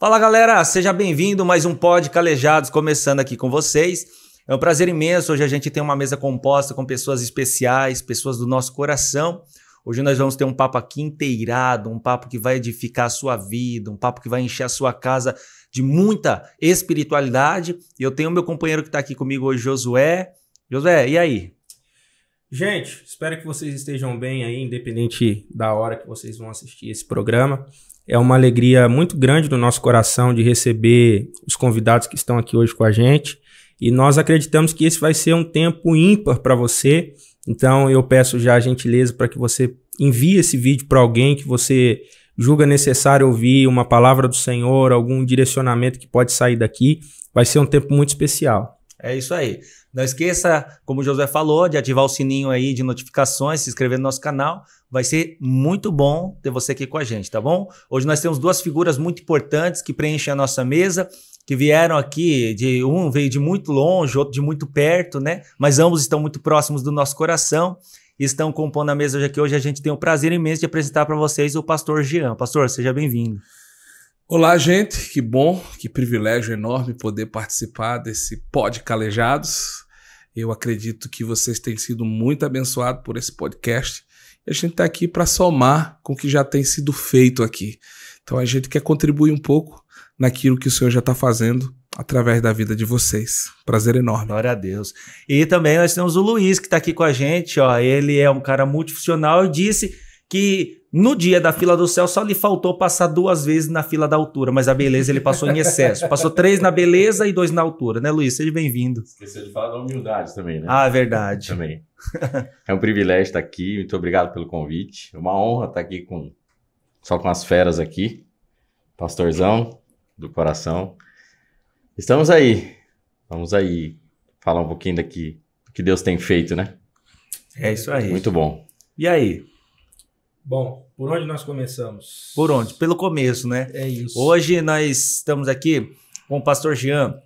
Fala galera, seja bem-vindo mais um Pod Calejados começando aqui com vocês. É um prazer imenso. Hoje a gente tem uma mesa composta com pessoas especiais, pessoas do nosso coração. Hoje nós vamos ter um papo aqui inteirado, um papo que vai edificar a sua vida, um papo que vai encher a sua casa de muita espiritualidade. E eu tenho meu companheiro que está aqui comigo hoje, Josué. Josué, e aí? Gente, espero que vocês estejam bem aí, independente da hora que vocês vão assistir esse programa. É uma alegria muito grande do nosso coração de receber os convidados que estão aqui hoje com a gente. E nós acreditamos que esse vai ser um tempo ímpar para você. Então eu peço já a gentileza para que você envie esse vídeo para alguém que você julga necessário ouvir uma palavra do Senhor, algum direcionamento que pode sair daqui. Vai ser um tempo muito especial. É isso aí. Não esqueça, como o José falou, de ativar o sininho aí de notificações, se inscrever no nosso canal. Vai ser muito bom ter você aqui com a gente, tá bom? Hoje nós temos duas figuras muito importantes que preenchem a nossa mesa, que vieram aqui, de um veio de muito longe, outro de muito perto, né? Mas ambos estão muito próximos do nosso coração estão compondo a mesa já que Hoje a gente tem o prazer imenso de apresentar para vocês o pastor Jean. Pastor, seja bem-vindo. Olá, gente. Que bom, que privilégio enorme poder participar desse pod Calejados. Eu acredito que vocês têm sido muito abençoados por esse podcast. E a gente está aqui para somar com o que já tem sido feito aqui. Então a gente quer contribuir um pouco naquilo que o Senhor já está fazendo através da vida de vocês. Prazer enorme. Glória a Deus. E também nós temos o Luiz que está aqui com a gente. Ó, ele é um cara multifuncional e disse que no dia da fila do céu, só lhe faltou passar duas vezes na fila da altura, mas a beleza ele passou em excesso. Passou três na beleza e dois na altura, né, Luiz? Seja bem-vindo. Esqueceu de falar da humildade também, né? Ah, é verdade. Também. é um privilégio estar aqui, muito obrigado pelo convite. É uma honra estar aqui com só com as feras aqui. Pastorzão do coração. Estamos aí. Vamos aí falar um pouquinho daqui do que Deus tem feito, né? É isso aí. Muito bom. E aí, Bom, por onde nós começamos? Por onde? Pelo começo, né? É isso. Hoje nós estamos aqui com o pastor Jean,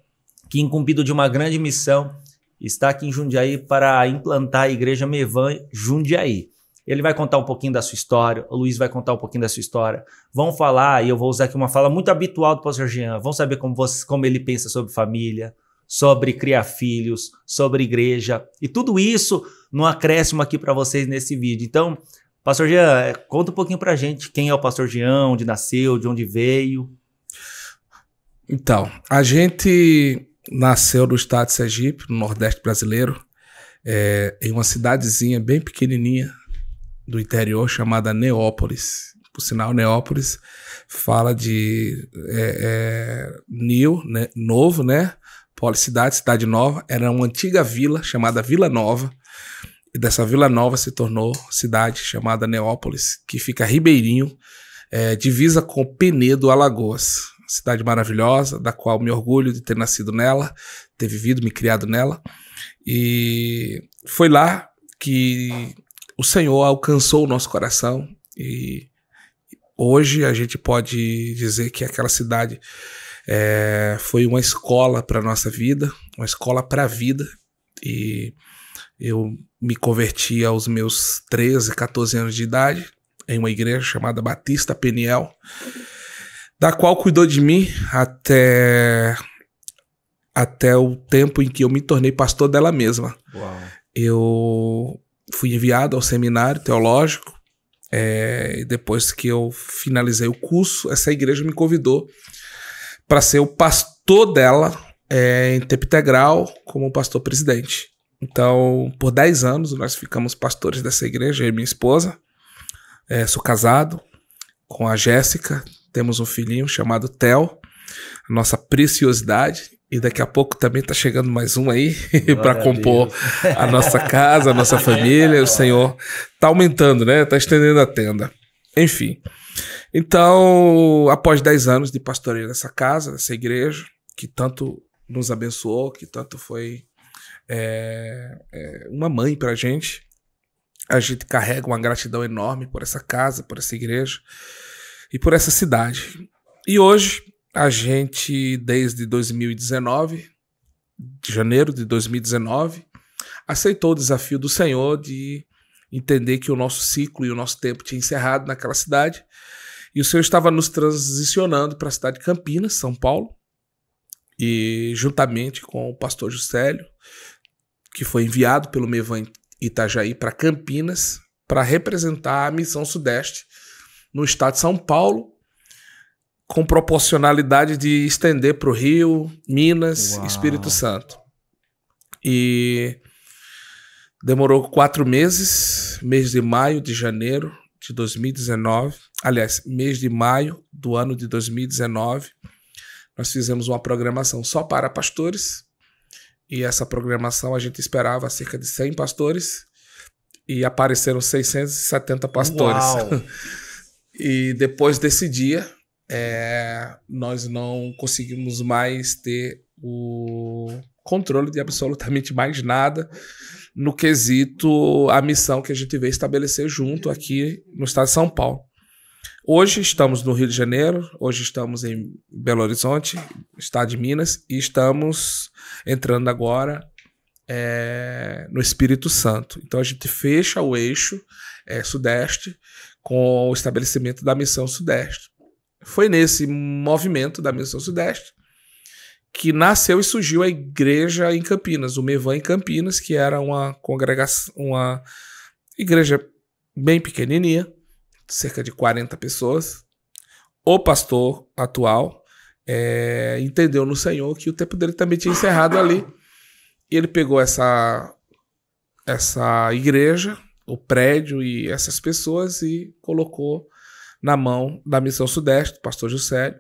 que, incumbido de uma grande missão, está aqui em Jundiaí para implantar a Igreja Mevan Jundiaí. Ele vai contar um pouquinho da sua história, o Luiz vai contar um pouquinho da sua história. Vão falar, e eu vou usar aqui uma fala muito habitual do pastor Jean, vão saber como, você, como ele pensa sobre família, sobre criar filhos, sobre igreja, e tudo isso no acréscimo aqui para vocês nesse vídeo. Então, Pastor Jean, é, conta um pouquinho pra gente quem é o Pastor Jean, onde nasceu, de onde veio. Então, a gente nasceu no estado de Sergipe, no Nordeste brasileiro, é, em uma cidadezinha bem pequenininha do interior chamada Neópolis. Por sinal, Neópolis fala de é, é, né? novo, né? Policidade, cidade nova. Era uma antiga vila chamada Vila Nova, e dessa vila nova se tornou cidade chamada Neópolis, que fica ribeirinho, é, divisa com Penedo, Alagoas. Cidade maravilhosa, da qual me orgulho de ter nascido nela, ter vivido, me criado nela. E foi lá que o Senhor alcançou o nosso coração e hoje a gente pode dizer que aquela cidade é, foi uma escola para nossa vida, uma escola para a vida e eu me converti aos meus 13, 14 anos de idade em uma igreja chamada Batista Peniel, da qual cuidou de mim até até o tempo em que eu me tornei pastor dela mesma. Uau. Eu fui enviado ao seminário teológico é, depois que eu finalizei o curso, essa igreja me convidou para ser o pastor dela é, em tempo integral como pastor presidente. Então, por 10 anos nós ficamos pastores dessa igreja, eu e minha esposa. É, sou casado com a Jéssica, temos um filhinho chamado Theo, nossa preciosidade. E daqui a pouco também está chegando mais um aí para compor a nossa casa, a nossa família. O Senhor está aumentando, né? Está estendendo a tenda. Enfim. Então, após 10 anos de pastoreio nessa casa, nessa igreja, que tanto nos abençoou, que tanto foi é, é uma mãe para a gente. A gente carrega uma gratidão enorme por essa casa, por essa igreja e por essa cidade. E hoje, a gente, desde 2019, de janeiro de 2019, aceitou o desafio do Senhor de entender que o nosso ciclo e o nosso tempo tinha encerrado naquela cidade. E o Senhor estava nos transicionando para a cidade de Campinas, São Paulo, e juntamente com o pastor Juscelio que foi enviado pelo Mevan Itajaí para Campinas para representar a Missão Sudeste no estado de São Paulo, com proporcionalidade de estender para o Rio, Minas Uau. Espírito Santo. E demorou quatro meses, mês de maio, de janeiro de 2019, aliás, mês de maio do ano de 2019, nós fizemos uma programação só para pastores, e essa programação a gente esperava cerca de 100 pastores e apareceram 670 pastores. e depois desse dia, é, nós não conseguimos mais ter o controle de absolutamente mais nada no quesito a missão que a gente veio estabelecer junto aqui no estado de São Paulo. Hoje estamos no Rio de Janeiro, hoje estamos em Belo Horizonte, estado de Minas, e estamos entrando agora é, no Espírito Santo. Então a gente fecha o eixo é, Sudeste com o estabelecimento da Missão Sudeste. Foi nesse movimento da Missão Sudeste que nasceu e surgiu a igreja em Campinas, o Mevan em Campinas, que era uma congregação, uma igreja bem pequenininha, cerca de 40 pessoas. O pastor atual é, entendeu no Senhor que o tempo dele também tinha encerrado ali. E ele pegou essa, essa igreja, o prédio e essas pessoas e colocou na mão da Missão Sudeste, do pastor Juscelio.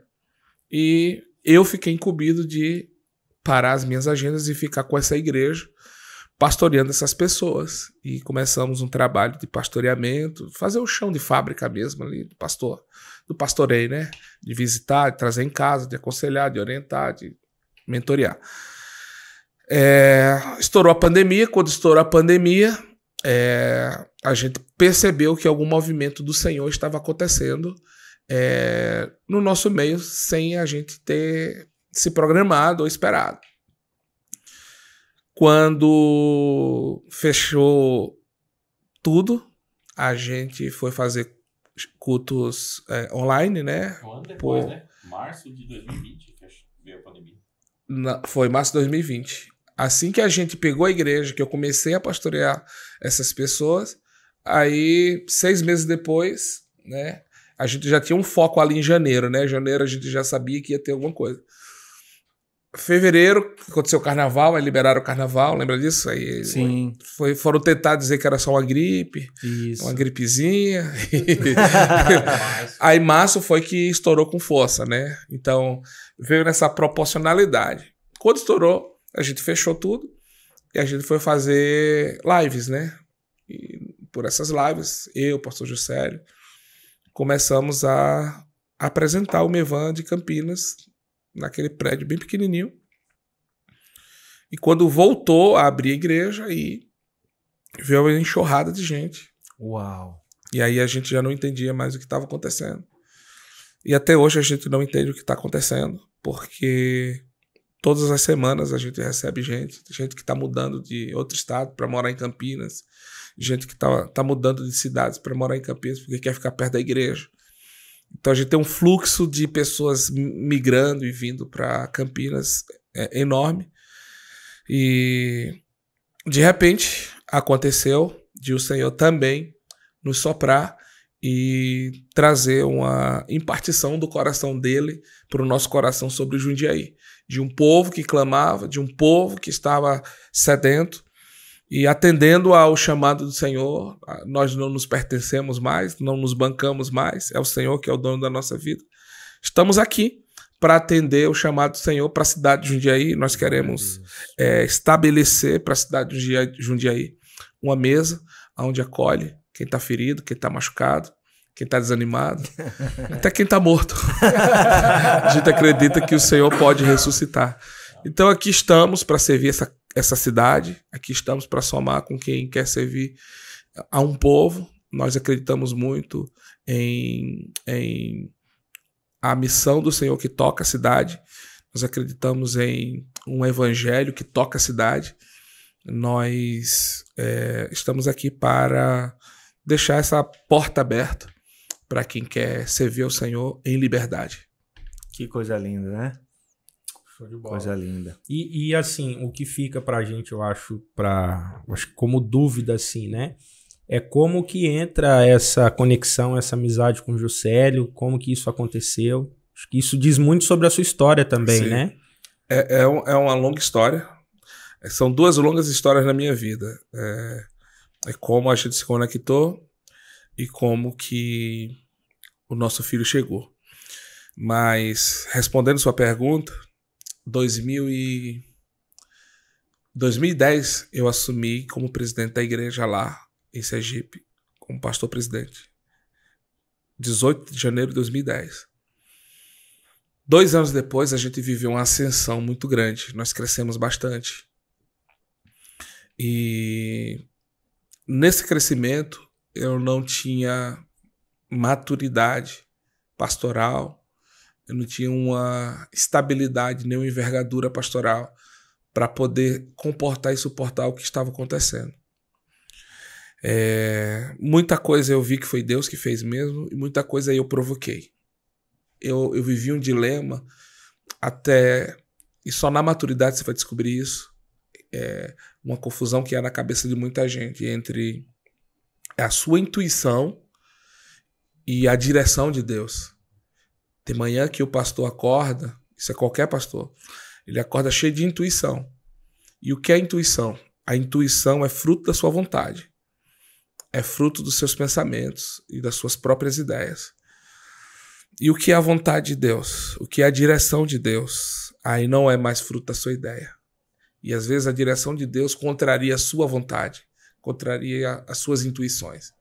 E eu fiquei incumbido de parar as minhas agendas e ficar com essa igreja pastoreando essas pessoas. E começamos um trabalho de pastoreamento, fazer o chão de fábrica mesmo ali, do pastor, do pastoreio, né? De visitar, de trazer em casa, de aconselhar, de orientar, de mentorear. É, estourou a pandemia, quando estourou a pandemia, é, a gente percebeu que algum movimento do Senhor estava acontecendo é, no nosso meio sem a gente ter se programado ou esperado. Quando fechou tudo, a gente foi fazer cultos é, online, né? Um ano depois, né? Março de 2020 veio a pandemia. Na, foi março de 2020. Assim que a gente pegou a igreja, que eu comecei a pastorear essas pessoas, aí seis meses depois, né? A gente já tinha um foco ali em janeiro, né? Janeiro a gente já sabia que ia ter alguma coisa. Fevereiro, aconteceu o carnaval, aí liberaram o carnaval, lembra disso? Aí Sim. Foi, foram tentar dizer que era só uma gripe, Isso. uma gripezinha. aí março foi que estourou com força, né? Então veio nessa proporcionalidade. Quando estourou, a gente fechou tudo e a gente foi fazer lives, né? E por essas lives, eu, pastor Juscelio, começamos a apresentar o Mevan de Campinas naquele prédio bem pequenininho. E quando voltou a abrir a igreja, aí veio uma enxurrada de gente. Uau! E aí a gente já não entendia mais o que estava acontecendo. E até hoje a gente não entende o que está acontecendo, porque todas as semanas a gente recebe gente, gente que está mudando de outro estado para morar em Campinas, gente que está tá mudando de cidades para morar em Campinas porque quer ficar perto da igreja, então a gente tem um fluxo de pessoas migrando e vindo para Campinas é enorme. E de repente aconteceu de o Senhor também nos soprar e trazer uma impartição do coração dele para o nosso coração sobre o Jundiaí. De um povo que clamava, de um povo que estava sedento, e atendendo ao chamado do Senhor, nós não nos pertencemos mais, não nos bancamos mais, é o Senhor que é o dono da nossa vida. Estamos aqui para atender o chamado do Senhor para a cidade de Jundiaí. Nós queremos é, estabelecer para a cidade de Jundiaí uma mesa onde acolhe quem está ferido, quem está machucado, quem está desanimado, até quem está morto. a gente acredita que o Senhor pode ressuscitar. Então aqui estamos para servir essa essa cidade. Aqui estamos para somar com quem quer servir a um povo. Nós acreditamos muito em, em a missão do Senhor que toca a cidade. Nós acreditamos em um evangelho que toca a cidade. Nós é, estamos aqui para deixar essa porta aberta para quem quer servir ao Senhor em liberdade. Que coisa linda, né? Show de bola. Coisa linda. E, e assim, o que fica pra gente, eu acho, pra, acho como dúvida, assim, né? É como que entra essa conexão, essa amizade com o Juscelio, como que isso aconteceu. Acho que isso diz muito sobre a sua história também, Sim. né? É, é, é, uma longa história. São duas longas histórias na minha vida. É, é como a gente se conectou e como que o nosso filho chegou. Mas, respondendo sua pergunta, 2000 e 2010 eu assumi como presidente da igreja lá em Sergipe, como pastor presidente. 18 de janeiro de 2010. Dois anos depois a gente viveu uma ascensão muito grande, nós crescemos bastante. E nesse crescimento eu não tinha maturidade pastoral, eu não tinha uma estabilidade, nem uma envergadura pastoral para poder comportar e suportar o que estava acontecendo. É, muita coisa eu vi que foi Deus que fez mesmo, e muita coisa eu provoquei. Eu, eu vivi um dilema até. E só na maturidade você vai descobrir isso. É uma confusão que é na cabeça de muita gente entre a sua intuição e a direção de Deus. Tem manhã que o pastor acorda, isso é qualquer pastor, ele acorda cheio de intuição. E o que é intuição? A intuição é fruto da sua vontade, é fruto dos seus pensamentos e das suas próprias ideias. E o que é a vontade de Deus? O que é a direção de Deus? Aí não é mais fruto da sua ideia. E às vezes a direção de Deus contraria a sua vontade, contraria as suas intuições.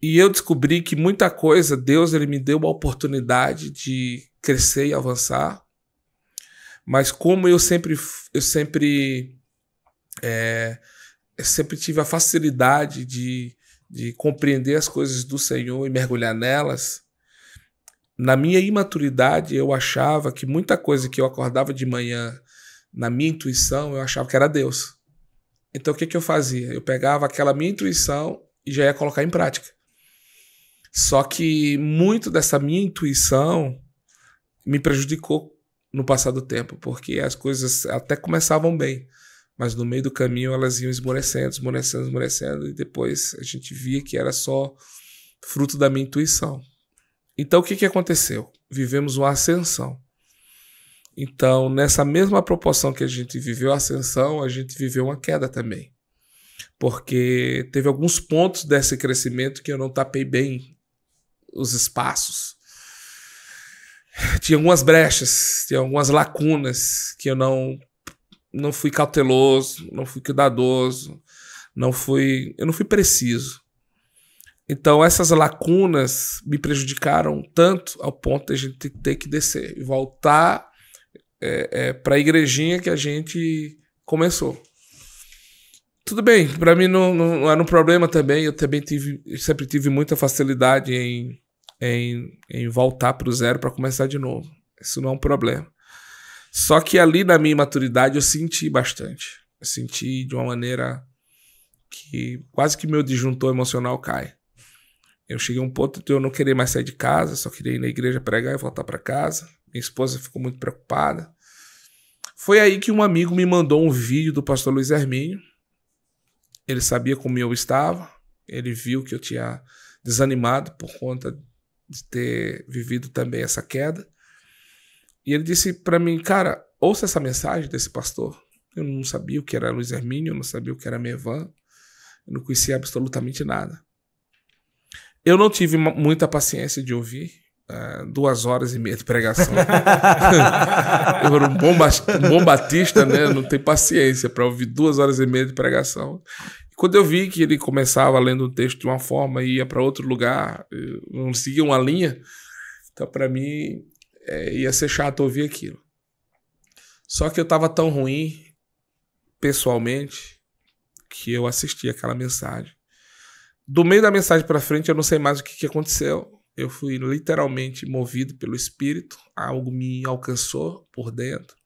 E eu descobri que muita coisa, Deus ele me deu uma oportunidade de crescer e avançar. Mas como eu sempre, eu sempre, é, eu sempre tive a facilidade de, de compreender as coisas do Senhor e mergulhar nelas, na minha imaturidade eu achava que muita coisa que eu acordava de manhã, na minha intuição, eu achava que era Deus. Então o que, que eu fazia? Eu pegava aquela minha intuição e já ia colocar em prática. Só que muito dessa minha intuição me prejudicou no passar do tempo, porque as coisas até começavam bem, mas no meio do caminho elas iam esmorecendo, esmorecendo, esmorecendo, e depois a gente via que era só fruto da minha intuição. Então o que, que aconteceu? Vivemos uma ascensão. Então, nessa mesma proporção que a gente viveu a ascensão, a gente viveu uma queda também. Porque teve alguns pontos desse crescimento que eu não tapei bem os espaços. Tinha algumas brechas, tinha algumas lacunas que eu não não fui cauteloso, não fui cuidadoso, não fui, eu não fui preciso. Então essas lacunas me prejudicaram tanto ao ponto de a gente ter que descer e voltar é, é, para a igrejinha que a gente começou. Tudo bem, para mim não, não, era um problema também. Eu também tive, sempre tive muita facilidade em, em, em voltar para o zero para começar de novo. Isso não é um problema. Só que ali na minha maturidade eu senti bastante. Eu senti de uma maneira que quase que meu disjuntor emocional cai. Eu cheguei a um ponto de eu não querer mais sair de casa, só queria ir na igreja pregar e voltar para casa. Minha esposa ficou muito preocupada. Foi aí que um amigo me mandou um vídeo do pastor Luiz Herminho. Ele sabia como eu estava, ele viu que eu tinha desanimado por conta de ter vivido também essa queda. E ele disse para mim, cara, ouça essa mensagem desse pastor. Eu não sabia o que era Luiz Hermínio, eu não sabia o que era Mevan, eu não conhecia absolutamente nada. Eu não tive muita paciência de ouvir, Uh, duas horas e meia de pregação. eu era um bom, batista, né? Não tem paciência para ouvir duas horas e meia de pregação. Quando eu vi que ele começava lendo um texto de uma forma e ia para outro lugar, eh, não seguia uma linha, então para mim é, ia ser chato ouvir aquilo. Só que eu estava tão ruim pessoalmente que eu assisti aquela mensagem. Do meio da mensagem para frente, eu não sei mais o que, que aconteceu. Eu fui literalmente movido pelo espírito, algo me alcançou por dentro.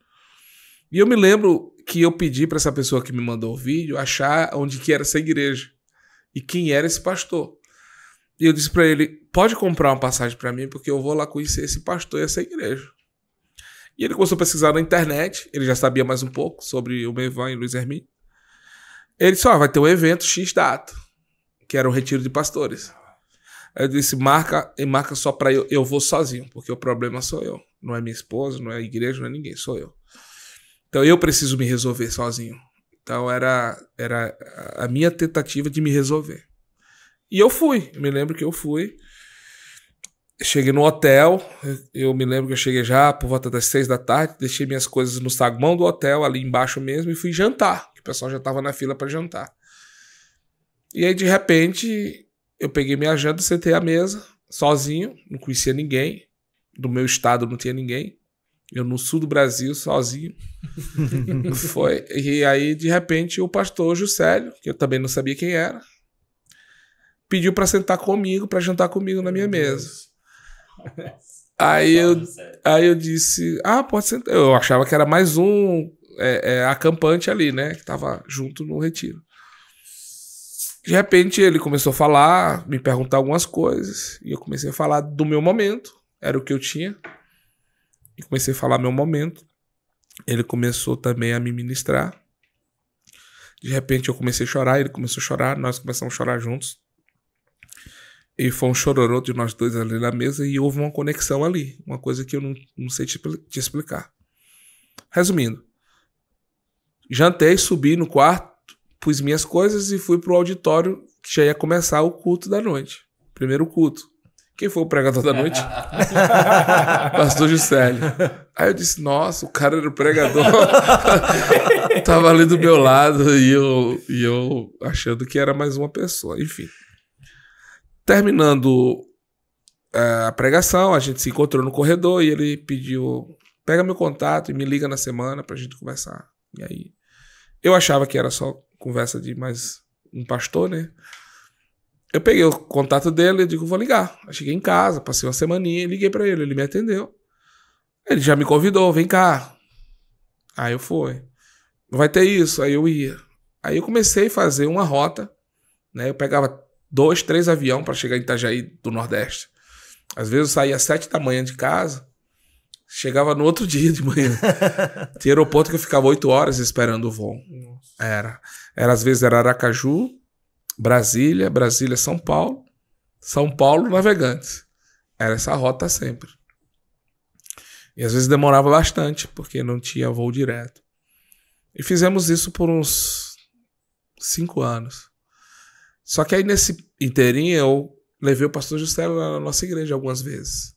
E eu me lembro que eu pedi para essa pessoa que me mandou o vídeo achar onde que era essa igreja e quem era esse pastor. E eu disse para ele: pode comprar uma passagem para mim, porque eu vou lá conhecer esse pastor e essa igreja. E ele começou a pesquisar na internet, ele já sabia mais um pouco sobre o Mevan e Luiz Hermínio. Ele disse: ó, vai ter um evento X data, que era um retiro de pastores. Aí eu disse: marca e marca só para eu, eu vou sozinho, porque o problema sou eu. Não é minha esposa, não é a igreja, não é ninguém, sou eu. Então eu preciso me resolver sozinho. Então era, era a minha tentativa de me resolver. E eu fui, eu me lembro que eu fui. Cheguei no hotel, eu me lembro que eu cheguei já por volta das seis da tarde, deixei minhas coisas no saguão do hotel, ali embaixo mesmo, e fui jantar. O pessoal já estava na fila para jantar. E aí, de repente, eu peguei minha janta, sentei à mesa, sozinho, não conhecia ninguém, do meu estado não tinha ninguém. Eu no sul do Brasil, sozinho. foi. E aí, de repente, o pastor Juscelio, que eu também não sabia quem era, pediu para sentar comigo, para jantar comigo na minha mesa. Aí eu, aí eu disse, ah, pode sentar. Eu achava que era mais um é, é, acampante ali, né? Que tava junto no retiro. De repente ele começou a falar, me perguntar algumas coisas, e eu comecei a falar do meu momento, era o que eu tinha, e comecei a falar meu momento. Ele começou também a me ministrar. De repente eu comecei a chorar, ele começou a chorar, nós começamos a chorar juntos. E foi um chororô de nós dois ali na mesa e houve uma conexão ali, uma coisa que eu não, não sei te, te explicar. Resumindo, jantei, subi no quarto, pus minhas coisas e fui para o auditório que já ia começar o culto da noite. Primeiro culto. Quem foi o pregador da noite? Pastor Juscelio. Aí eu disse, nossa, o cara era o pregador. Tava ali do meu lado e eu, e eu achando que era mais uma pessoa. Enfim. Terminando eh, a pregação, a gente se encontrou no corredor e ele pediu: pega meu contato e me liga na semana pra gente conversar. E aí. Eu achava que era só conversa de mais um pastor, né? eu peguei o contato dele e digo, vou ligar. Eu cheguei em casa, passei uma semaninha, liguei para ele, ele me atendeu. Ele já me convidou, vem cá. Aí eu fui. Vai ter isso, aí eu ia. Aí eu comecei a fazer uma rota, né? Eu pegava dois, três aviões para chegar em Itajaí do Nordeste. Às vezes eu saía às sete da manhã de casa, chegava no outro dia de manhã. Tinha aeroporto que eu ficava oito horas esperando o voo. Era. Era às vezes era Aracaju, Brasília, Brasília, São Paulo, São Paulo, Navegantes. Era essa rota sempre. E às vezes demorava bastante, porque não tinha voo direto. E fizemos isso por uns cinco anos. Só que aí nesse inteirinho eu levei o pastor José na nossa igreja algumas vezes.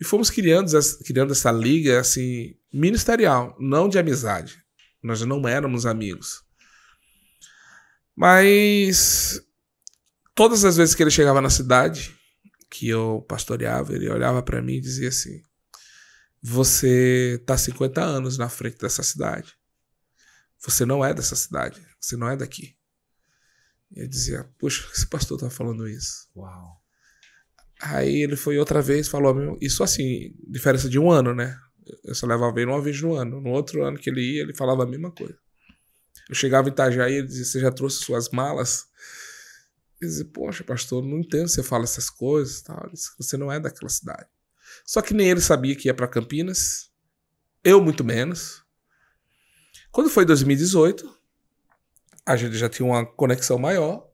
E fomos criando, criando essa liga assim ministerial, não de amizade. Nós não éramos amigos. Mas todas as vezes que ele chegava na cidade, que eu pastoreava, ele olhava para mim e dizia assim: Você está 50 anos na frente dessa cidade. Você não é dessa cidade. Você não é daqui. E eu dizia: Poxa, esse pastor está falando isso. Uau. Aí ele foi outra vez, falou isso assim, diferença de um ano, né? Eu só levava ele uma vez no ano. No outro ano que ele ia, ele falava a mesma coisa. Eu chegava em Itajaí e dizia, você já trouxe suas malas? Eu dizia, poxa, pastor, não entendo você fala essas coisas. Tal. Disse, você não é daquela cidade. Só que nem ele sabia que ia para Campinas. Eu muito menos. Quando foi 2018, a gente já tinha uma conexão maior.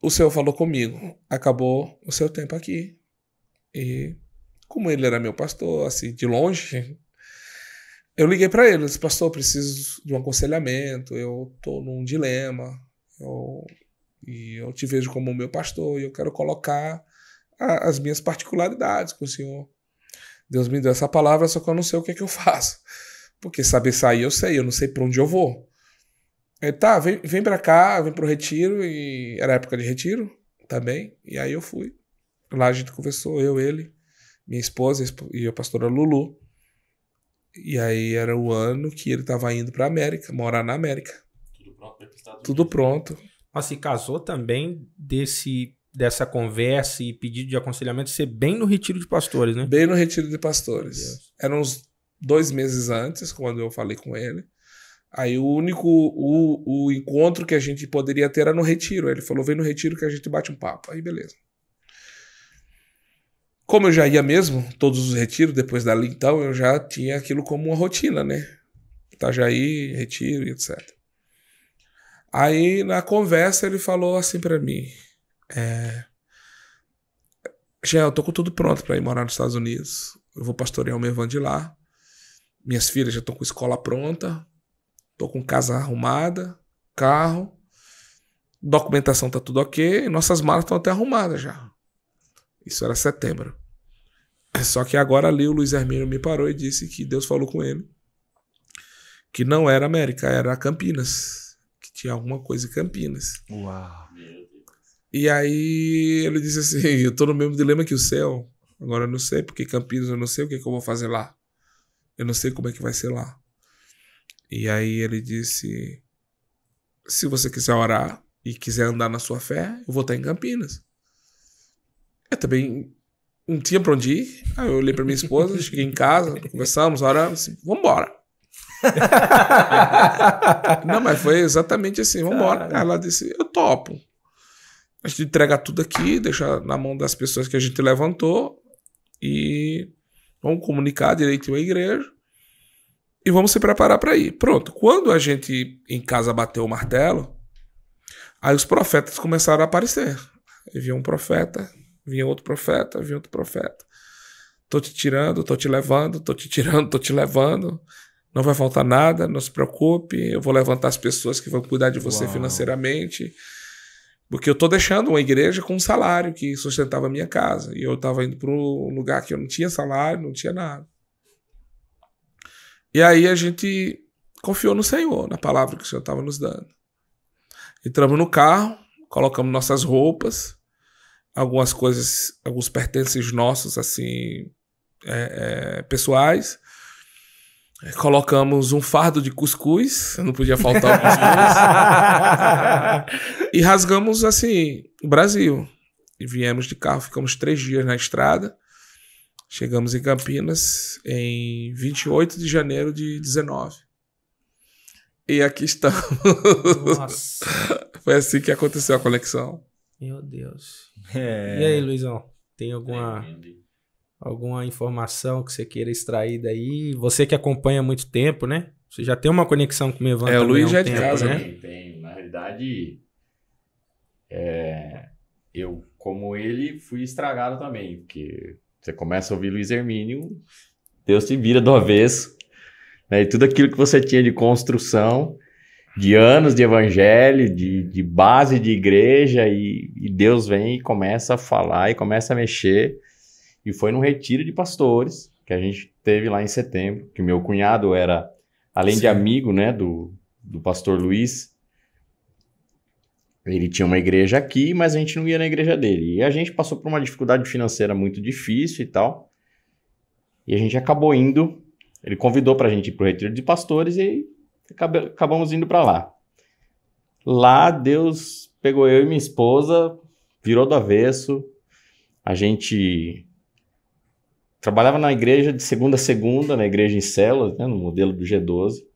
O senhor falou comigo, acabou o seu tempo aqui. E como ele era meu pastor, assim, de longe, eu liguei para ele, disse, pastor, preciso de um aconselhamento, eu estou num dilema, eu, e eu te vejo como meu pastor, e eu quero colocar a, as minhas particularidades com o senhor. Deus me deu essa palavra, só que eu não sei o que é que eu faço. Porque saber sair eu sei, eu não sei para onde eu vou. Ele, tá, vem, vem para cá, vem pro retiro, e era época de retiro também, e aí eu fui. Lá a gente conversou, eu, ele, minha esposa e a pastora Lulu. E aí era o ano que ele estava indo para América, morar na América. Tudo pronto. Tudo pronto. Mas se casou também desse dessa conversa e pedido de aconselhamento ser bem no retiro de pastores, né? Bem no retiro de pastores. Eram uns dois meses antes quando eu falei com ele. Aí o único o, o encontro que a gente poderia ter era no retiro. ele falou: "Vem no retiro que a gente bate um papo". Aí beleza. Como eu já ia mesmo, todos os retiros, depois dali então, eu já tinha aquilo como uma rotina, né? aí, retiro e etc. Aí, na conversa, ele falou assim para mim: é, eu tô com tudo pronto para ir morar nos Estados Unidos. Eu vou pastorear o meu van de lá. Minhas filhas já estão com escola pronta. Tô com casa arrumada, carro. Documentação tá tudo ok. Nossas malas estão até arrumadas já. Isso era setembro. É só que agora ali o Luiz Hermínio me parou e disse que Deus falou com ele que não era América, era Campinas. Que tinha alguma coisa em Campinas. Uau. E aí ele disse assim: Eu tô no mesmo dilema que o céu. Agora eu não sei, porque Campinas eu não sei o que, é que eu vou fazer lá. Eu não sei como é que vai ser lá. E aí ele disse: Se você quiser orar e quiser andar na sua fé, eu vou estar em Campinas. Eu também não tinha pra onde ir. Aí eu olhei pra minha esposa, cheguei em casa, conversamos, hora assim, vambora. não, mas foi exatamente assim, vambora. Cara. Ela disse, eu topo. A gente entrega tudo aqui, deixa na mão das pessoas que a gente levantou e vamos comunicar direito à igreja e vamos se preparar para ir. Pronto. Quando a gente em casa bateu o martelo, aí os profetas começaram a aparecer. Havia um profeta Vinha outro profeta, vinha outro profeta. Tô te tirando, tô te levando, tô te tirando, tô te levando. Não vai faltar nada, não se preocupe. Eu vou levantar as pessoas que vão cuidar de você Uau. financeiramente. Porque eu tô deixando uma igreja com um salário que sustentava a minha casa. E eu tava indo para um lugar que eu não tinha salário, não tinha nada. E aí a gente confiou no Senhor, na palavra que o Senhor estava nos dando. Entramos no carro, colocamos nossas roupas algumas coisas, alguns pertences nossos, assim, é, é, pessoais. Colocamos um fardo de cuscuz, não podia faltar o cuscuz. e rasgamos, assim, o Brasil. E viemos de carro, ficamos três dias na estrada. Chegamos em Campinas em 28 de janeiro de 19. E aqui estamos. Nossa. Foi assim que aconteceu a conexão. Meu Deus. É. E aí, Luizão, tem alguma, é, alguma informação que você queira extrair daí? Você que acompanha há muito tempo, né? Você já tem uma conexão com o Evan É, o Luiz já é de tempo, casa, né? né? Tem, tem. Na realidade, é, eu, como ele, fui estragado também, porque você começa a ouvir Luiz Hermínio, Deus te vira do avesso, né? E tudo aquilo que você tinha de construção de anos de evangelho, de, de base de igreja, e, e, Deus vem e começa a falar e começa a mexer. E foi num retiro de pastores que a gente teve lá em setembro, que meu cunhado era, além Sim. de amigo né, do, do pastor Luiz, ele tinha uma igreja aqui, mas a gente não ia na igreja dele. E a gente passou por uma dificuldade financeira muito difícil e tal. E a gente acabou indo. Ele convidou para a gente ir para o retiro de pastores e acabamos indo para lá. Lá, Deus pegou eu e minha esposa, virou do avesso. A gente trabalhava na igreja de segunda a segunda, na igreja em células, né, no modelo do G12.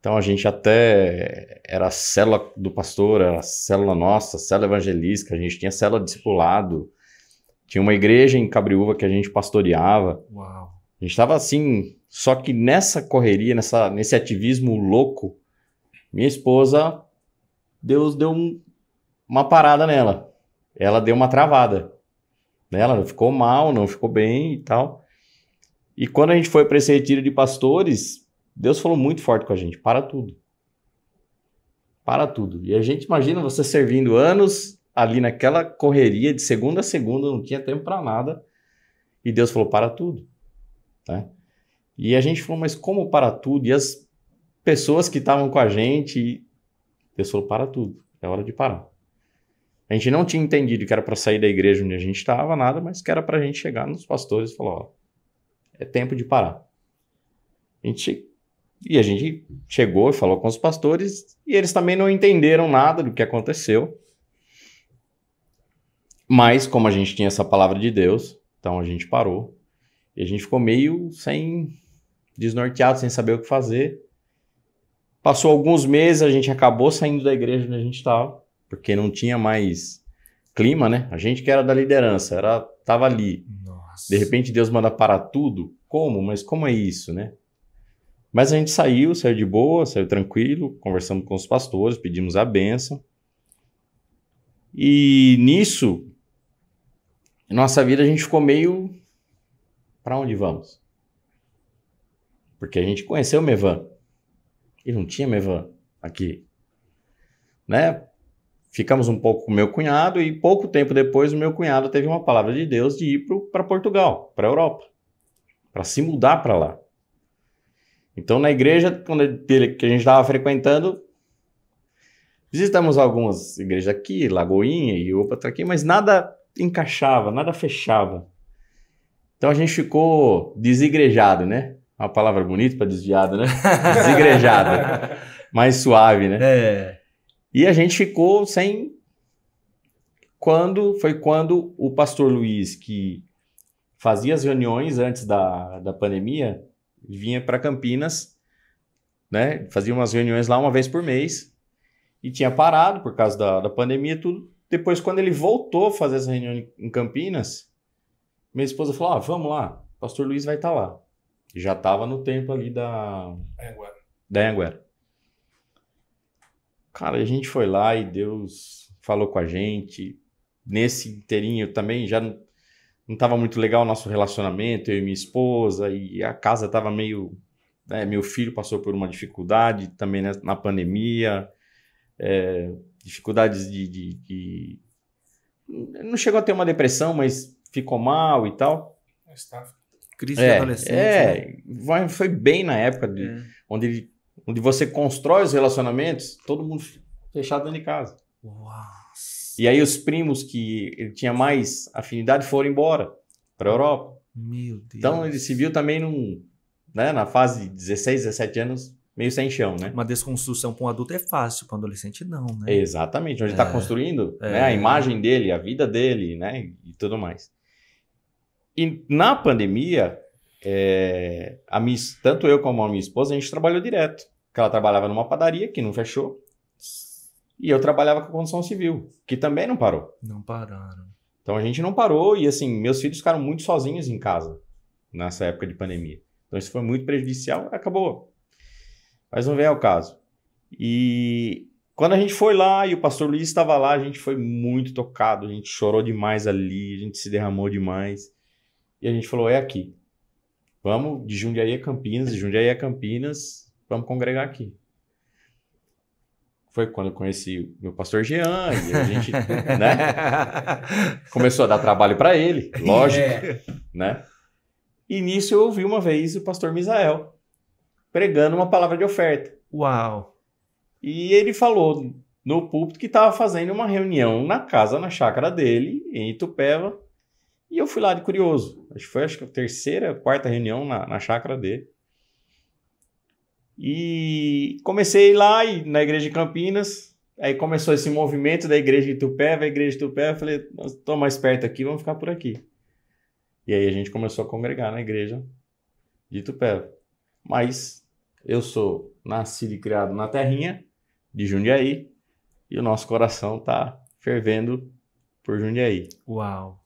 Então a gente até era célula do pastor, era célula nossa, célula evangelística, a gente tinha célula discipulado, tinha uma igreja em Cabriúva que a gente pastoreava. Uau. A gente estava assim, só que nessa correria, nessa, nesse ativismo louco, minha esposa, Deus deu um, uma parada nela. Ela deu uma travada. Ela ficou mal, não ficou bem e tal. E quando a gente foi para esse retiro de pastores, Deus falou muito forte com a gente: para tudo. Para tudo. E a gente imagina você servindo anos ali naquela correria de segunda a segunda, não tinha tempo para nada. E Deus falou: para tudo. Né? E a gente falou, mas como para tudo? E as pessoas que estavam com a gente, pessoa para tudo, é hora de parar. A gente não tinha entendido que era para sair da igreja onde a gente estava, nada, mas que era para a gente chegar nos pastores e falar: ó, é tempo de parar. A gente, e a gente chegou e falou com os pastores, e eles também não entenderam nada do que aconteceu. Mas, como a gente tinha essa palavra de Deus, então a gente parou. E a gente ficou meio sem desnorteado, sem saber o que fazer. Passou alguns meses, a gente acabou saindo da igreja onde a gente estava, porque não tinha mais clima, né? A gente que era da liderança, era tava ali. Nossa. De repente Deus manda parar tudo. Como? Mas como é isso, né? Mas a gente saiu, saiu de boa, saiu tranquilo, conversamos com os pastores, pedimos a benção. E nisso, nossa vida a gente ficou meio para onde vamos? Porque a gente conheceu o Mevan. E não tinha Mevan aqui. Né? Ficamos um pouco com meu cunhado e pouco tempo depois o meu cunhado teve uma palavra de Deus de ir para Portugal, para a Europa, para se mudar para lá. Então, na igreja quando ele, que a gente estava frequentando, visitamos algumas igrejas aqui, Lagoinha e outra aqui, mas nada encaixava, nada fechava. Então a gente ficou desigrejado, né? Uma palavra bonita para desviada, né? Desigrejada. mais suave, né? É. E a gente ficou sem. Quando foi quando o pastor Luiz, que fazia as reuniões antes da, da pandemia, vinha para Campinas, né? Fazia umas reuniões lá uma vez por mês e tinha parado por causa da, da pandemia e tudo. Depois, quando ele voltou a fazer essa reunião em Campinas, minha esposa falou: ah, vamos lá, pastor Luiz vai estar tá lá. Já estava no tempo ali da. Anguera. Da Anguera. Cara, a gente foi lá e Deus falou com a gente. Nesse inteirinho também já não estava muito legal o nosso relacionamento, eu e minha esposa, e a casa estava meio. Né, meu filho passou por uma dificuldade também né, na pandemia, é, dificuldades de, de, de. Não chegou a ter uma depressão, mas ficou mal e tal. Estava Crise é, de adolescente. É, né? foi bem na época de, é. onde, onde você constrói os relacionamentos, todo mundo fechado dentro de casa. Uau. E aí os primos que ele tinha mais afinidade foram embora para a Europa. Meu então, Deus. Então ele se viu também num, né, na fase de 16, 17 anos, meio sem chão, né? Uma desconstrução para um adulto é fácil, para um adolescente não, né? Exatamente, onde está é. construindo né, é. né, a imagem dele, a vida dele, né, e tudo mais. E na pandemia, é, a minha, tanto eu como a minha esposa, a gente trabalhou direto. Porque ela trabalhava numa padaria que não fechou. E eu trabalhava com a construção civil, que também não parou. Não pararam. Então a gente não parou e assim, meus filhos ficaram muito sozinhos em casa nessa época de pandemia. Então isso foi muito prejudicial, acabou. Mas não vem ao caso. E quando a gente foi lá e o pastor Luiz estava lá, a gente foi muito tocado, a gente chorou demais ali, a gente se derramou demais. E a gente falou: é aqui. Vamos de Jundiaí a Campinas, de Jundiaí a Campinas, vamos congregar aqui. Foi quando eu conheci meu pastor Jean e a gente né, começou a dar trabalho para ele, é. lógico. É. Né? E nisso eu ouvi uma vez o pastor Misael pregando uma palavra de oferta. Uau! E ele falou no púlpito que estava fazendo uma reunião na casa, na chácara dele, em Itupeva, e eu fui lá de curioso. Acho que foi acho que a terceira, quarta reunião na, na chácara dele. E comecei lá e, na igreja de Campinas. Aí começou esse movimento da igreja de Tupé a igreja de Tupé Eu falei, estou mais perto aqui, vamos ficar por aqui. E aí a gente começou a congregar na igreja de Tupé Mas eu sou nascido e criado na terrinha de Jundiaí e o nosso coração está fervendo por Jundiaí. Uau!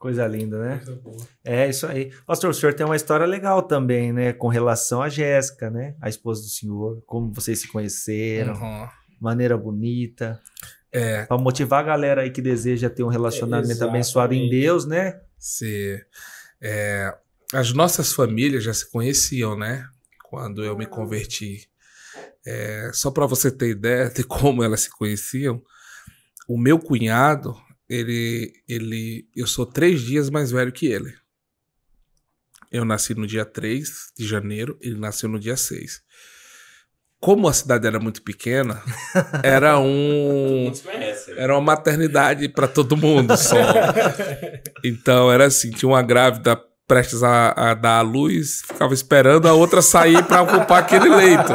Coisa linda, né? Coisa boa. É, isso aí. Pastor, o senhor tem uma história legal também, né? Com relação a Jéssica, né? A esposa do senhor, como vocês se conheceram, uhum. maneira bonita. É. Para motivar a galera aí que deseja ter um relacionamento abençoado em Deus, né? Se, é, as nossas famílias já se conheciam, né? Quando eu me ah. converti. É, só para você ter ideia de como elas se conheciam, o meu cunhado, ele, ele, eu sou três dias mais velho que ele. Eu nasci no dia 3 de janeiro, ele nasceu no dia 6. Como a cidade era muito pequena, era um né? era uma maternidade para todo mundo só. Então era assim, tinha uma grávida prestes a, a dar a luz, ficava esperando a outra sair para ocupar aquele leito.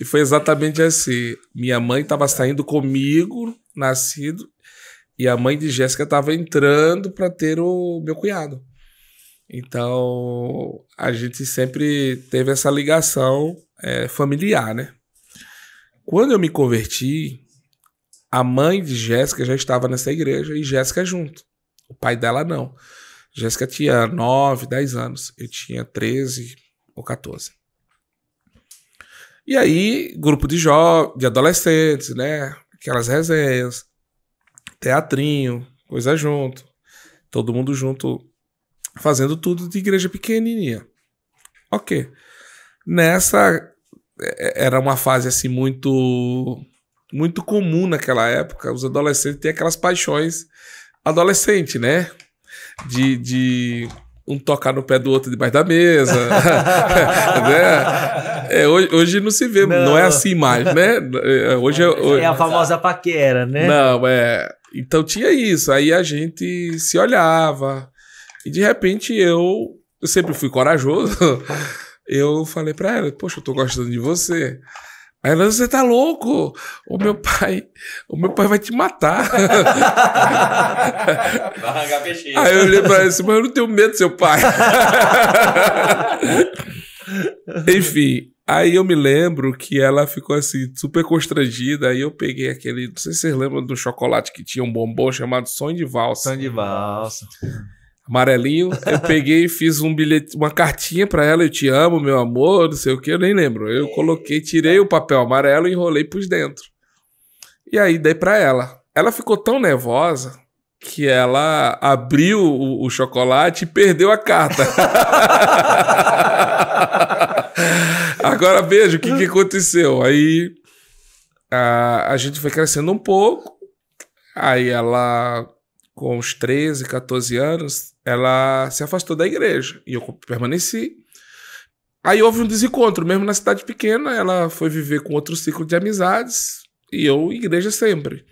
E foi exatamente assim. Minha mãe estava saindo comigo, nascido, e a mãe de Jéssica estava entrando para ter o meu cunhado. Então, a gente sempre teve essa ligação é, familiar, né? Quando eu me converti, a mãe de Jéssica já estava nessa igreja e Jéssica junto. O pai dela não. Jéssica tinha 9, 10 anos. Eu tinha 13 ou 14. E aí, grupo de jovens, de adolescentes, né? Aquelas resenhas teatrinho, coisa junto. Todo mundo junto, fazendo tudo de igreja pequenininha. Ok. Nessa é, é, era uma fase assim muito muito comum naquela época. Os adolescentes têm aquelas paixões adolescente, né? De, de um tocar no pé do outro debaixo da mesa. né? É, hoje, hoje, não se vê, não. É não, é assim mais, né? Hoje é, hoje... é a famosa paquera, né? Não, é. Então tinha isso. Aí a gente se olhava. E de repente eu. Eu sempre fui corajoso. eu falei pra ela: Poxa, eu tô gostando de você. Aí ela, você tá louco? O meu pai, o meu pai vai te matar. vai arrancar Aí eu olhei pra ela mas eu não tenho medo do seu pai. Enfim, Aí eu me lembro que ela ficou assim, super constrangida. Aí eu peguei aquele. Não sei se vocês lembram do chocolate que tinha um bombom chamado Sonho de Valsa. Sonho de Valsa. Amarelinho. Eu peguei e fiz um bilhete, uma cartinha para ela. Eu te amo, meu amor, não sei o que, eu nem lembro. Eu coloquei, tirei o papel amarelo e enrolei por dentro. E aí dei para ela. Ela ficou tão nervosa que ela abriu o, o chocolate e perdeu a carta. Agora veja o que, que aconteceu. Aí a, a gente foi crescendo um pouco. Aí ela, com uns 13, 14 anos, ela se afastou da igreja e eu permaneci. Aí houve um desencontro, mesmo na cidade pequena, ela foi viver com outro ciclo de amizades e eu, igreja sempre.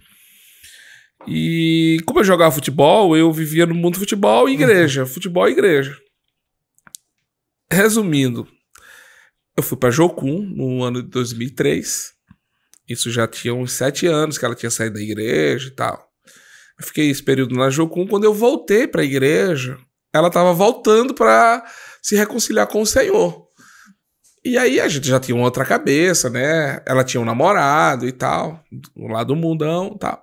E como eu jogava futebol, eu vivia no mundo futebol e igreja, uhum. futebol e igreja. Resumindo, eu fui para Jocum no ano de 2003. Isso já tinha uns sete anos que ela tinha saído da igreja e tal. Eu fiquei esse período na Jocum. Quando eu voltei para a igreja, ela estava voltando para se reconciliar com o Senhor. E aí a gente já tinha outra cabeça, né? Ela tinha um namorado e tal, lá do mundão e tal.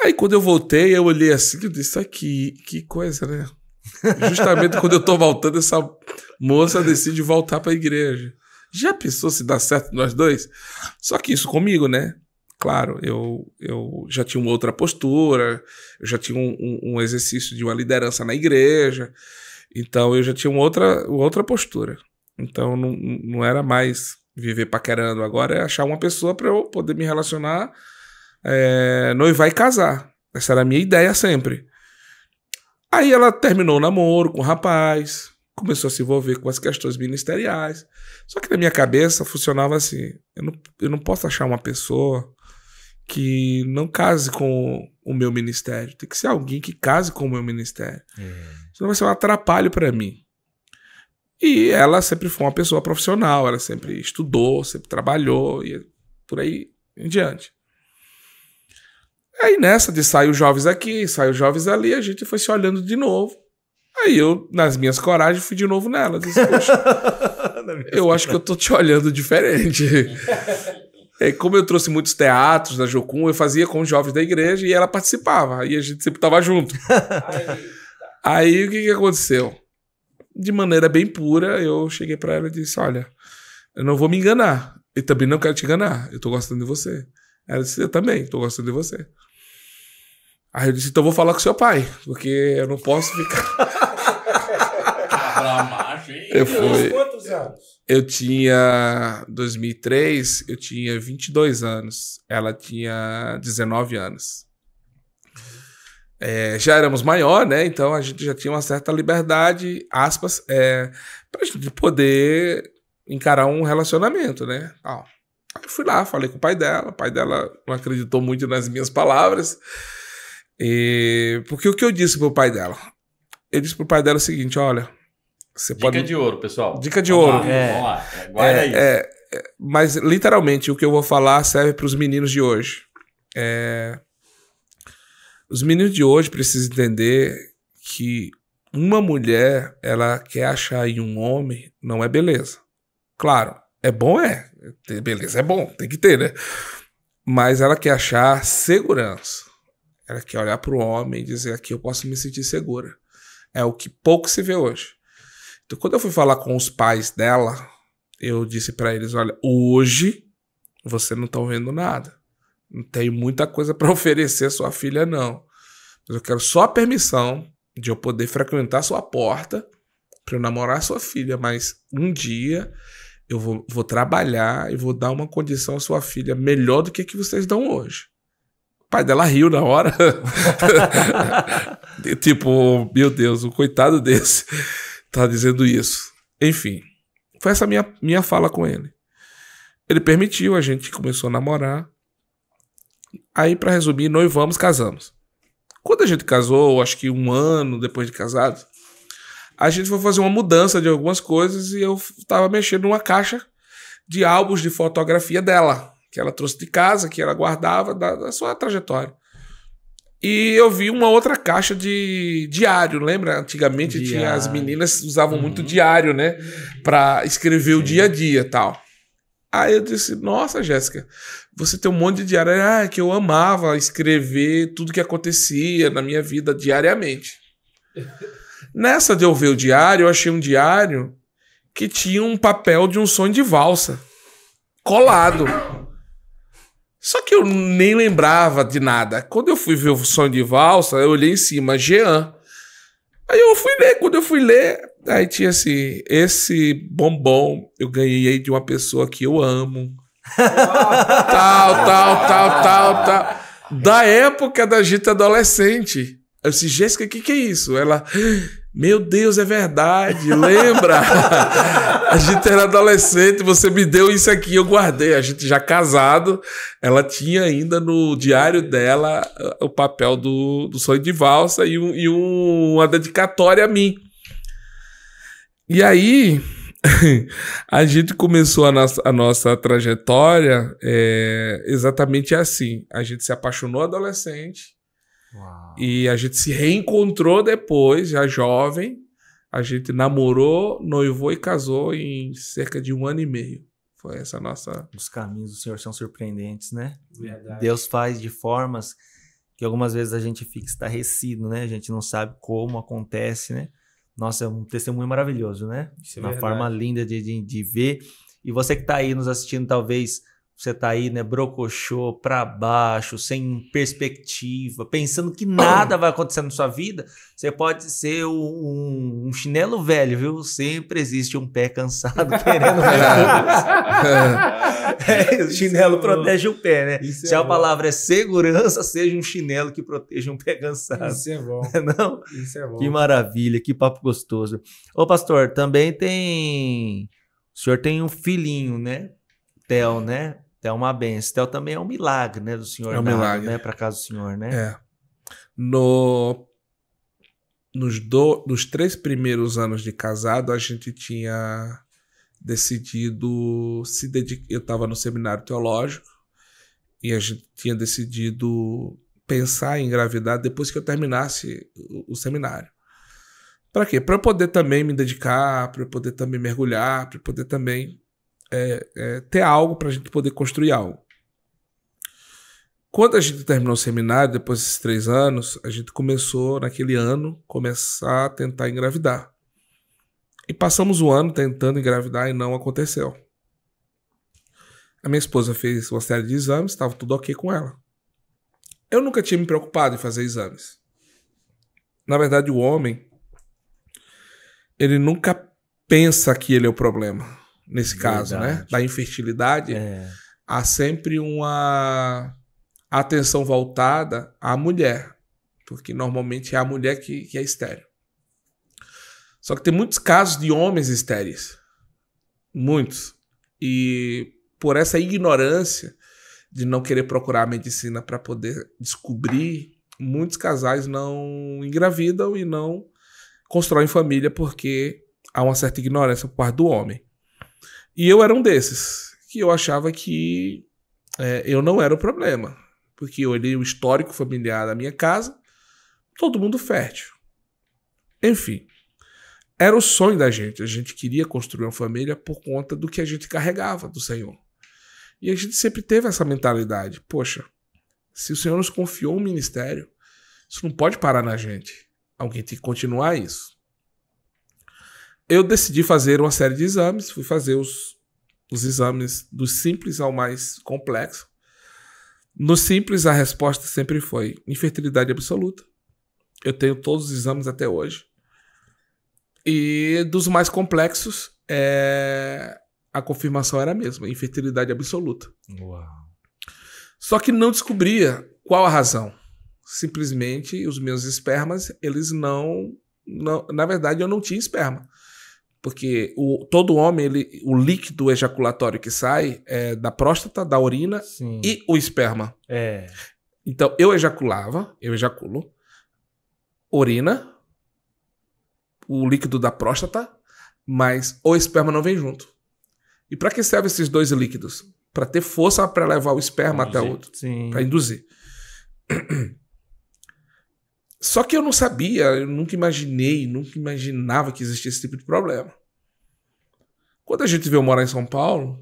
Aí quando eu voltei, eu olhei assim e disse, aqui, que coisa, né? Justamente quando eu tô voltando, essa Moça decide voltar para a igreja. Já pensou se dá certo nós dois? Só que isso comigo, né? Claro, eu, eu já tinha uma outra postura, eu já tinha um, um, um exercício de uma liderança na igreja, então eu já tinha uma outra, uma outra postura. Então não, não era mais viver paquerando, agora é achar uma pessoa para eu poder me relacionar, é, noivar e casar. Essa era a minha ideia sempre. Aí ela terminou o namoro com o rapaz, começou a se envolver com as questões ministeriais. Só que na minha cabeça funcionava assim: eu não, eu não posso achar uma pessoa que não case com o meu ministério. Tem que ser alguém que case com o meu ministério. Uhum. Senão vai ser um atrapalho para mim. E ela sempre foi uma pessoa profissional, ela sempre estudou, sempre trabalhou e por aí em diante. Aí nessa de sair os jovens aqui, sair os jovens ali, a gente foi se olhando de novo. Aí eu, nas minhas coragens, fui de novo nela. Disse, assim, eu acho que eu tô te olhando diferente. É, como eu trouxe muitos teatros da Jocum, eu fazia com os jovens da igreja e ela participava. E a gente sempre tava junto. Aí o que, que aconteceu? De maneira bem pura, eu cheguei para ela e disse: Olha, eu não vou me enganar. E também não quero te enganar. Eu tô gostando de você. Ela disse: Eu também tô gostando de você. Aí eu disse, então vou falar com seu pai, porque eu não posso ficar. eu fui. Eu tinha 2003, eu tinha 22 anos. Ela tinha 19 anos. É, já éramos maior, né? Então a gente já tinha uma certa liberdade, aspas, é, pra gente poder encarar um relacionamento, né? Tal. fui lá, falei com o pai dela, o pai dela não acreditou muito nas minhas palavras. E, porque o que eu disse pro pai dela? Eu disse pro pai dela o seguinte: olha. Você Dica pode... de ouro, pessoal. Dica de vamos ouro. Lá, é. Vamos lá, guarda é, isso. É, é, mas literalmente o que eu vou falar serve para os meninos de hoje. É... Os meninos de hoje precisam entender que uma mulher ela quer achar em um homem não é beleza. Claro, é bom é, beleza é bom, tem que ter, né? Mas ela quer achar segurança. Ela quer olhar para o homem e dizer aqui eu posso me sentir segura. É o que pouco se vê hoje. Então, quando eu fui falar com os pais dela, eu disse para eles: olha, hoje você não estão tá vendo nada. Não tem muita coisa para oferecer à sua filha, não. Mas eu quero só a permissão de eu poder frequentar sua porta para eu namorar sua filha. Mas um dia eu vou, vou, trabalhar e vou dar uma condição à sua filha melhor do que a que vocês dão hoje pai dela riu na hora. tipo, meu Deus, o um coitado desse tá dizendo isso. Enfim, foi essa minha, minha fala com ele. Ele permitiu, a gente começou a namorar. Aí, para resumir, noivamos, casamos. Quando a gente casou, acho que um ano depois de casado, a gente foi fazer uma mudança de algumas coisas e eu tava mexendo numa caixa de álbuns de fotografia dela que ela trouxe de casa, que ela guardava da, da sua trajetória. E eu vi uma outra caixa de diário, lembra? Antigamente diário. tinha as meninas usavam muito uhum. diário, né, para escrever Sim. o dia a dia, tal. Aí eu disse: "Nossa, Jéssica, você tem um monte de diário, ah, é que eu amava escrever tudo que acontecia na minha vida diariamente". Nessa de eu ver o diário, eu achei um diário que tinha um papel de um sonho de valsa colado. Só que eu nem lembrava de nada. Quando eu fui ver o sonho de valsa, eu olhei em cima, Jean. Aí eu fui ler, quando eu fui ler, aí tinha assim, esse bombom eu ganhei de uma pessoa que eu amo. tal, tal, tal, tal, tal. Da época da gente adolescente. Eu disse, Jéssica, o que, que é isso? Ela, meu Deus, é verdade, lembra? a gente era adolescente, você me deu isso aqui, eu guardei. A gente já casado, ela tinha ainda no diário dela eh, o papel do, do sonho de valsa e, um, e um, uma dedicatória a mim. E aí, a gente começou a nossa, a nossa trajetória é, exatamente assim. A gente se apaixonou adolescente Uau. E a gente se reencontrou depois, já jovem. A gente namorou, noivou e casou em cerca de um ano e meio. Foi essa nossa. Os caminhos do Senhor são surpreendentes, né? Verdade. Deus faz de formas que algumas vezes a gente fica estarrecido, né? A gente não sabe como acontece, né? Nossa, é um testemunho maravilhoso, né? Isso é Uma forma linda de, de, de ver. E você que está aí nos assistindo, talvez você tá aí, né, brocochô, para baixo, sem perspectiva, pensando que nada vai acontecer na sua vida, você pode ser um, um chinelo velho, viu? Sempre existe um pé cansado querendo é, é o chinelo protege o pé, né? Isso Se é a bom. palavra é segurança, seja um chinelo que proteja um pé cansado. Isso é bom. É não? Isso é bom. Que maravilha, que papo gostoso. Ô, pastor, também tem... O senhor tem um filhinho, né? Theo, né? é uma benção. Então também é um milagre, né, do Senhor. É um dado, milagre, né, para casa do Senhor, né? É. No nos, do, nos três primeiros anos de casado, a gente tinha decidido se dedicar. Eu estava no seminário teológico e a gente tinha decidido pensar em engravidar depois que eu terminasse o, o seminário. Para quê? Para poder também me dedicar, para poder também mergulhar, para poder também é, é, ter algo para a gente poder construir algo. Quando a gente terminou o seminário, depois desses três anos, a gente começou, naquele ano, começar a tentar engravidar. E passamos o ano tentando engravidar e não aconteceu. A minha esposa fez uma série de exames, estava tudo ok com ela. Eu nunca tinha me preocupado em fazer exames. Na verdade, o homem, ele nunca pensa que ele é o problema nesse caso, né, Verdade. né? Da infertilidade, é. há sempre uma atenção voltada à mulher, porque normalmente é a mulher que, que é estéreo. Só que tem muitos casos de homens estéreis. Muitos. E por essa ignorância de não querer procurar a medicina para poder descobrir, muitos casais não engravidam e não constroem família porque há uma certa ignorância por parte do homem. E eu era um desses, que eu achava que é, eu não era o problema. Porque eu olhei o histórico familiar da minha casa, todo mundo fértil. Enfim, era o sonho da gente. A gente queria construir uma família por conta do que a gente carregava do Senhor. E a gente sempre teve essa mentalidade: poxa, se o Senhor nos confiou um ministério, isso não pode parar na gente. Alguém tem que continuar isso eu decidi fazer uma série de exames, fui fazer os, os exames do simples ao mais complexo. No simples, a resposta sempre foi infertilidade absoluta. Eu tenho todos os exames até hoje. E dos mais complexos, é... a confirmação era a mesma, infertilidade absoluta. Uau. Só que não descobria qual a razão. Simplesmente os meus espermas, eles não, não. Na verdade, eu não tinha esperma. Porque o, todo homem, ele, o líquido ejaculatório que sai é da próstata, da urina Sim. e o esperma. É. Então, eu ejaculava, eu ejaculo, urina, o líquido da próstata, mas o esperma não vem junto. E para que servem esses dois líquidos? Para ter força para levar o esperma até o outro, para induzir. Só que eu não sabia, eu nunca imaginei, nunca imaginava que existia esse tipo de problema. Quando a gente veio morar em São Paulo,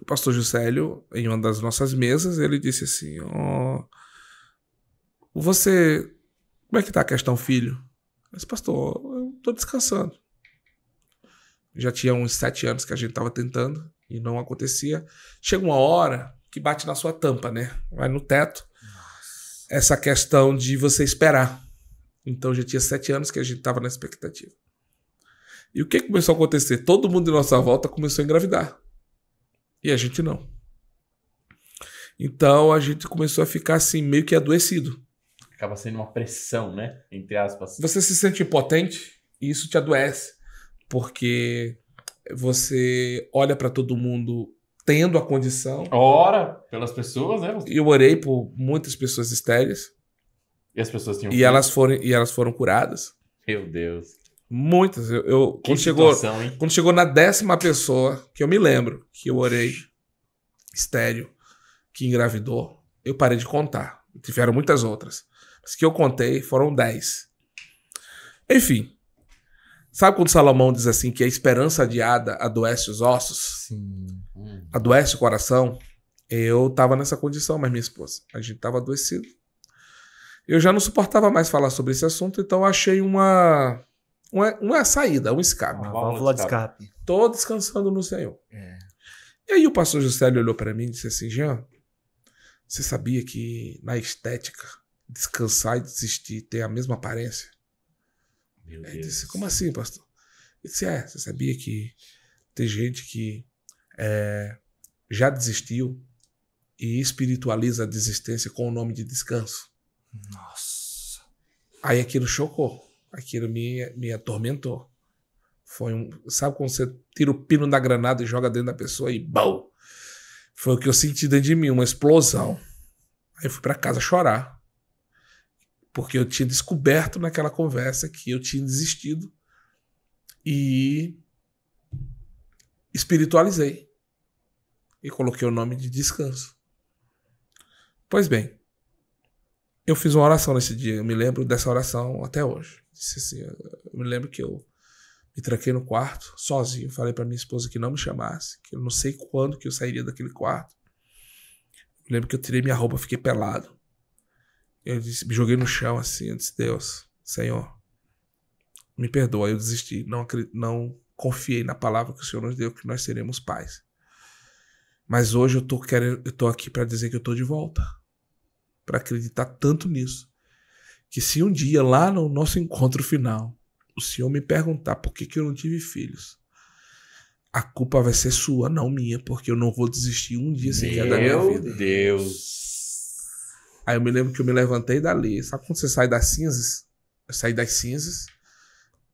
o pastor Juscelio, em uma das nossas mesas, ele disse assim: oh, Você. Como é que tá a questão, filho? Eu disse, pastor, eu tô descansando. Já tinha uns sete anos que a gente tava tentando e não acontecia. Chega uma hora que bate na sua tampa, né? Vai no teto essa questão de você esperar. Então já tinha sete anos que a gente estava na expectativa. E o que começou a acontecer? Todo mundo de nossa volta começou a engravidar. E a gente não. Então a gente começou a ficar assim, meio que adoecido. Acaba sendo uma pressão, né? Entre aspas. Você se sente impotente e isso te adoece. Porque você olha para todo mundo tendo a condição. Ora, pelas pessoas, né? e Eu orei por muitas pessoas estéreis. E as pessoas tinham. E filho? elas foram, e elas foram curadas. Meu Deus. Muitas. Eu, eu quando situação, chegou, hein? quando chegou na décima pessoa que eu me lembro que eu orei estéreo que engravidou, eu parei de contar. Tiveram muitas outras. As que eu contei foram dez. Enfim, Sabe quando Salomão diz assim que a esperança adiada adoece os ossos? Sim. Hum. Adoece o coração? Eu estava nessa condição, mas minha esposa, a gente estava adoecido. Eu já não suportava mais falar sobre esse assunto, então achei uma uma, uma saída, um escape. Uma válvula de escape. Tô descansando no Senhor. É. E aí o pastor José olhou para mim e disse assim, Jean, você sabia que na estética descansar e desistir tem a mesma aparência? Meu Deus. Ele disse, como assim, pastor? Ele disse, é, você sabia que tem gente que é, já desistiu e espiritualiza a desistência com o nome de descanso. Nossa. Aí aquilo chocou, aquilo me, me atormentou. Foi um, sabe quando você tira o pino da granada e joga dentro da pessoa e bau. Foi o que eu senti dentro de mim, uma explosão. Aí eu fui para casa chorar. Porque eu tinha descoberto naquela conversa que eu tinha desistido e espiritualizei e coloquei o nome de descanso. Pois bem, eu fiz uma oração nesse dia, eu me lembro dessa oração até hoje. Disse assim, eu me lembro que eu me tranquei no quarto sozinho, falei para minha esposa que não me chamasse, que eu não sei quando que eu sairia daquele quarto. Eu lembro que eu tirei minha roupa, fiquei pelado. Eu disse, me joguei no chão assim, eu disse, Deus, Senhor, me perdoa, eu desisti, não, não confiei na palavra que o Senhor nos deu, que nós seremos pais. Mas hoje eu tô, querendo, eu tô aqui para dizer que eu tô de volta. para acreditar tanto nisso. Que se um dia, lá no nosso encontro final, o Senhor me perguntar por que, que eu não tive filhos, a culpa vai ser sua, não minha, porque eu não vou desistir um dia sequer Meu da minha vida. Meu Deus! Aí eu me lembro que eu me levantei dali. Sabe quando você sai das cinzas? Eu saí das cinzas,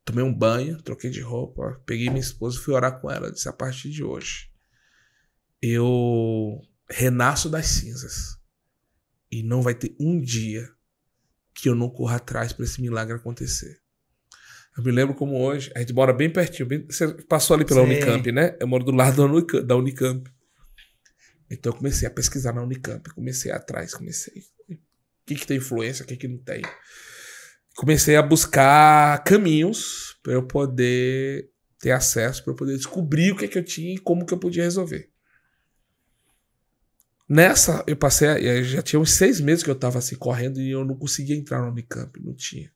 tomei um banho, troquei de roupa, peguei minha esposa e fui orar com ela. disse: a partir de hoje, eu renasço das cinzas. E não vai ter um dia que eu não corra atrás para esse milagre acontecer. Eu me lembro como hoje, a gente mora bem pertinho. Bem, você passou ali pela Sim. Unicamp, né? Eu moro do lado da Unicamp. Da Unicamp. Então eu comecei a pesquisar na Unicamp, comecei atrás, comecei. O que, que tem influência, o que, que não tem. Comecei a buscar caminhos para eu poder ter acesso, para eu poder descobrir o que, que eu tinha e como que eu podia resolver. Nessa, eu passei, já tinha uns seis meses que eu estava assim, correndo e eu não conseguia entrar no Unicamp, não tinha.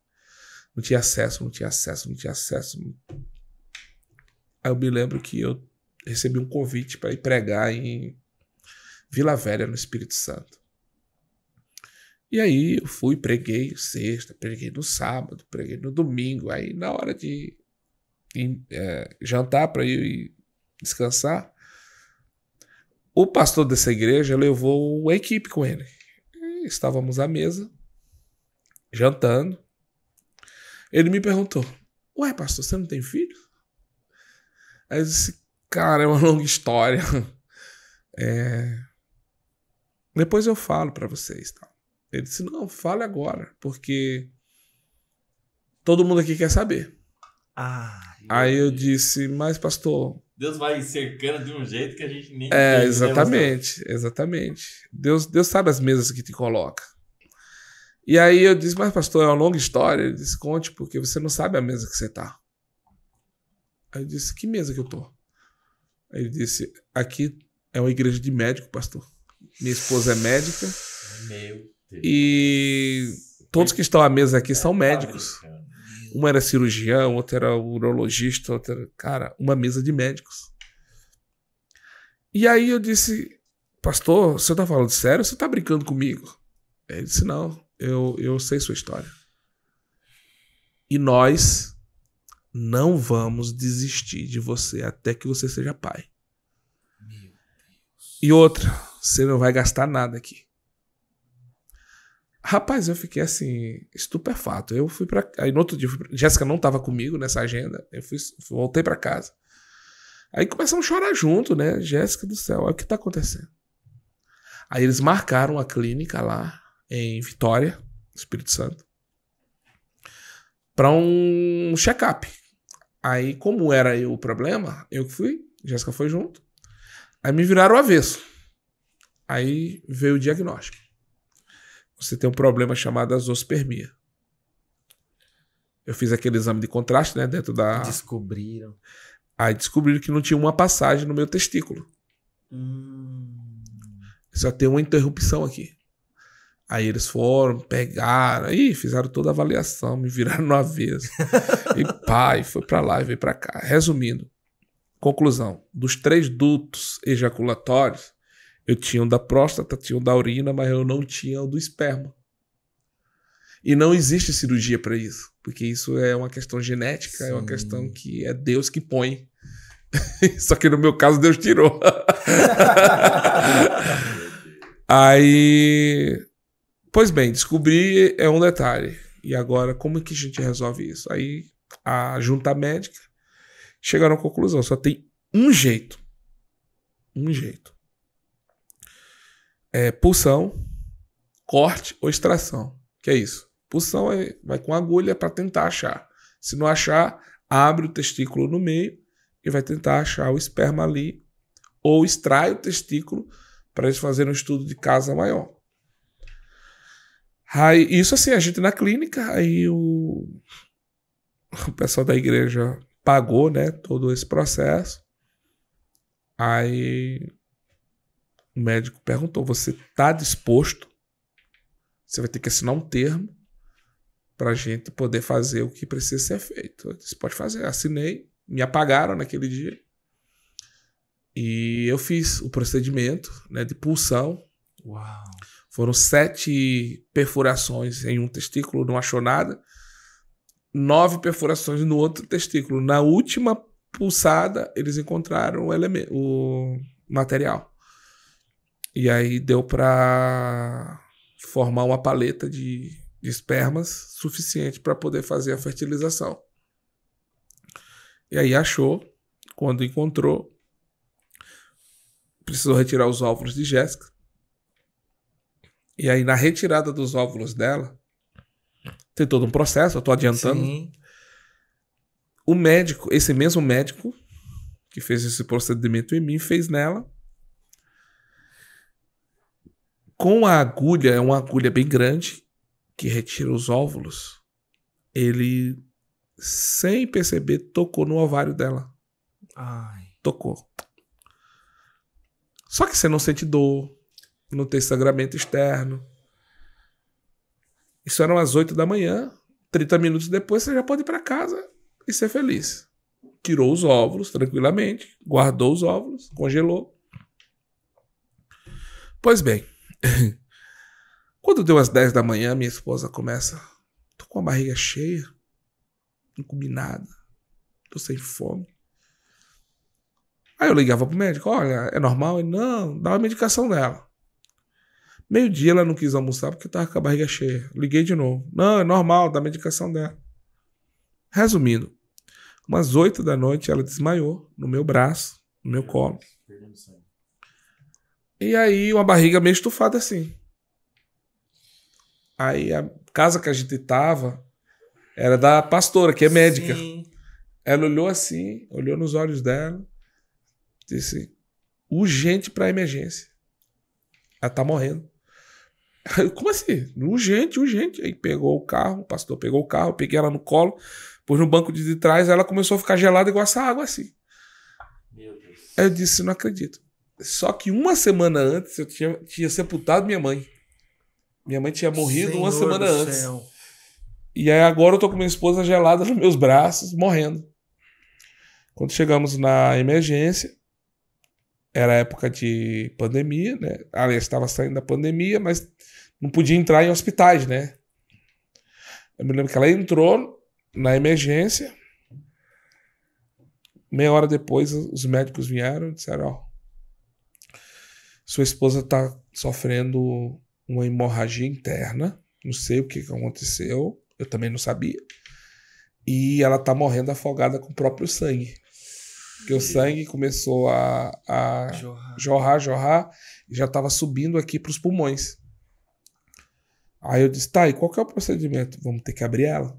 Não tinha acesso, não tinha acesso, não tinha acesso. Aí eu me lembro que eu recebi um convite para ir pregar em Vila Velha, no Espírito Santo. E aí eu fui, preguei sexta, preguei no sábado, preguei no domingo. Aí na hora de, é, jantar para ir descansar, o pastor dessa igreja levou a equipe com ele. E estávamos à mesa, jantando. Ele me perguntou: Ué, pastor, você não tem filho? Aí eu disse: Cara, é uma longa história. É, depois eu falo para vocês. Tá? Ele disse: Não, fale agora, porque todo mundo aqui quer saber. Ah, Aí eu disse: Mas, pastor. Deus vai cercando de um jeito que a gente nem. É, entende, né, exatamente, né, exatamente. Deus, Deus sabe as mesas que te coloca. E aí eu disse, mas pastor, é uma longa história. Ele disse, conte, porque você não sabe a mesa que você tá. Aí eu disse, que mesa que eu tô? Aí ele disse, aqui é uma igreja de médico, pastor. Minha esposa é médica. Meu Deus. E todos que estão à mesa aqui são tá médicos. Uma era cirurgião, outra era urologista, outra era, cara, uma mesa de médicos. E aí eu disse, pastor, você tá falando sério? Você tá brincando comigo? Ele disse, não, eu, eu sei sua história. E nós não vamos desistir de você até que você seja pai. E outra, você não vai gastar nada aqui. Rapaz, eu fiquei assim, estupefato. Eu fui para Aí no outro dia, pra... Jéssica não tava comigo nessa agenda. Eu fui, voltei para casa. Aí começamos a chorar junto, né? Jéssica do céu, olha o que tá acontecendo. Aí eles marcaram a clínica lá em Vitória, Espírito Santo, para um check-up. Aí, como era o problema, eu fui, Jéssica foi junto. Aí me viraram avesso. Aí veio o diagnóstico. Você tem um problema chamado azospermia. Eu fiz aquele exame de contraste, né, dentro da Descobriram. Aí descobriram que não tinha uma passagem no meu testículo. Hum. Só tem uma interrupção aqui. Aí eles foram, pegaram, aí fizeram toda a avaliação, me viraram no avesso. e pai, foi para lá e veio para cá. Resumindo, conclusão: dos três dutos ejaculatórios, eu tinha o da próstata, tinha o da urina, mas eu não tinha o do esperma. E não existe cirurgia para isso, porque isso é uma questão genética, Sim. é uma questão que é Deus que põe. Só que no meu caso, Deus tirou. Aí. Pois bem, descobrir é um detalhe. E agora, como é que a gente resolve isso? Aí a junta médica chegaram à conclusão: só tem um jeito. Um jeito é pulsão, corte ou extração. Que é isso. Pulsão é, vai com agulha para tentar achar. Se não achar, abre o testículo no meio e vai tentar achar o esperma ali ou extrai o testículo para eles fazerem um estudo de casa maior. Aí, isso assim, a gente na clínica, aí o, o pessoal da igreja pagou né, todo esse processo. Aí o médico perguntou: você está disposto? Você vai ter que assinar um termo para a gente poder fazer o que precisa ser feito. Eu disse, pode fazer. Assinei, me apagaram naquele dia. E eu fiz o procedimento né, de pulsão. Uau. Foram sete perfurações em um testículo, não achou nada. Nove perfurações no outro testículo. Na última pulsada, eles encontraram o, o material. E aí deu para formar uma paleta de, de espermas suficiente para poder fazer a fertilização. E aí achou, quando encontrou, precisou retirar os óvulos de Jéssica. E aí, na retirada dos óvulos dela, tem todo um processo, eu tô adiantando. Sim. O médico, esse mesmo médico que fez esse procedimento em mim, fez nela com a agulha, é uma agulha bem grande, que retira os óvulos, ele, sem perceber, tocou no ovário dela. Ai. Tocou. Só que você não sente dor, não tem sangramento externo. Isso eram as 8 da manhã. 30 minutos depois você já pode ir para casa e ser feliz. Tirou os óvulos tranquilamente, guardou os óvulos, congelou. Pois bem, Quando deu as 10 da manhã, minha esposa começa. Tô com a barriga cheia, não comi nada, tô sem fome. Aí eu ligava pro médico: olha, é normal? Ele: não, dá uma medicação dela. Meio-dia ela não quis almoçar porque tava com a barriga cheia. Liguei de novo: não, é normal, dá medicação dela. Resumindo, umas 8 da noite ela desmaiou no meu braço, no meu colo. Perdendo sangue. E aí uma barriga meio estufada assim. Aí a casa que a gente tava era da pastora, que é médica. Sim. Ela olhou assim, olhou nos olhos dela, disse: urgente para emergência. Ela tá morrendo. Eu, Como assim? Urgente, urgente. Aí pegou o carro, o pastor pegou o carro, peguei ela no colo, pôs no banco de trás, ela começou a ficar gelada igual essa água assim. Meu Deus. Aí eu disse: não acredito. Só que uma semana antes eu tinha, tinha sepultado minha mãe. Minha mãe tinha morrido Senhor uma semana antes. Céu. E aí agora eu tô com minha esposa gelada nos meus braços, morrendo. Quando chegamos na emergência, era época de pandemia, né? Aliás, estava saindo da pandemia, mas não podia entrar em hospitais, né? Eu me lembro que ela entrou na emergência. Meia hora depois, os médicos vieram e disseram: Ó, sua esposa está sofrendo uma hemorragia interna. Não sei o que aconteceu. Eu também não sabia. E ela está morrendo afogada com o próprio sangue. Porque o sangue começou a, a jorrar. jorrar, jorrar e já estava subindo aqui para os pulmões. Aí eu disse: tá, e qual que é o procedimento? Vamos ter que abrir ela.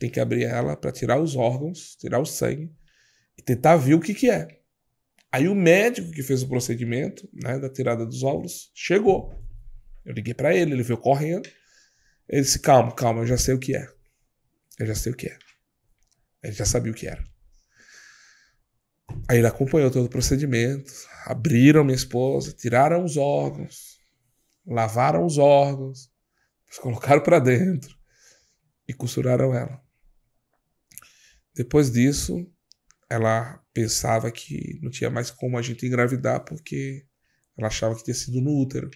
Tem que abrir ela para tirar os órgãos, tirar o sangue e tentar ver o que, que é. Aí o médico que fez o procedimento, né, da tirada dos óvulos, chegou. Eu liguei para ele, ele veio correndo. Ele disse: "Calma, calma, eu já sei o que é. Eu já sei o que é." Ele já sabia o que era. Aí ele acompanhou todo o procedimento, abriram minha esposa, tiraram os órgãos, lavaram os órgãos, colocaram para dentro e costuraram ela. Depois disso, ela pensava que não tinha mais como a gente engravidar porque ela achava que tinha sido no útero.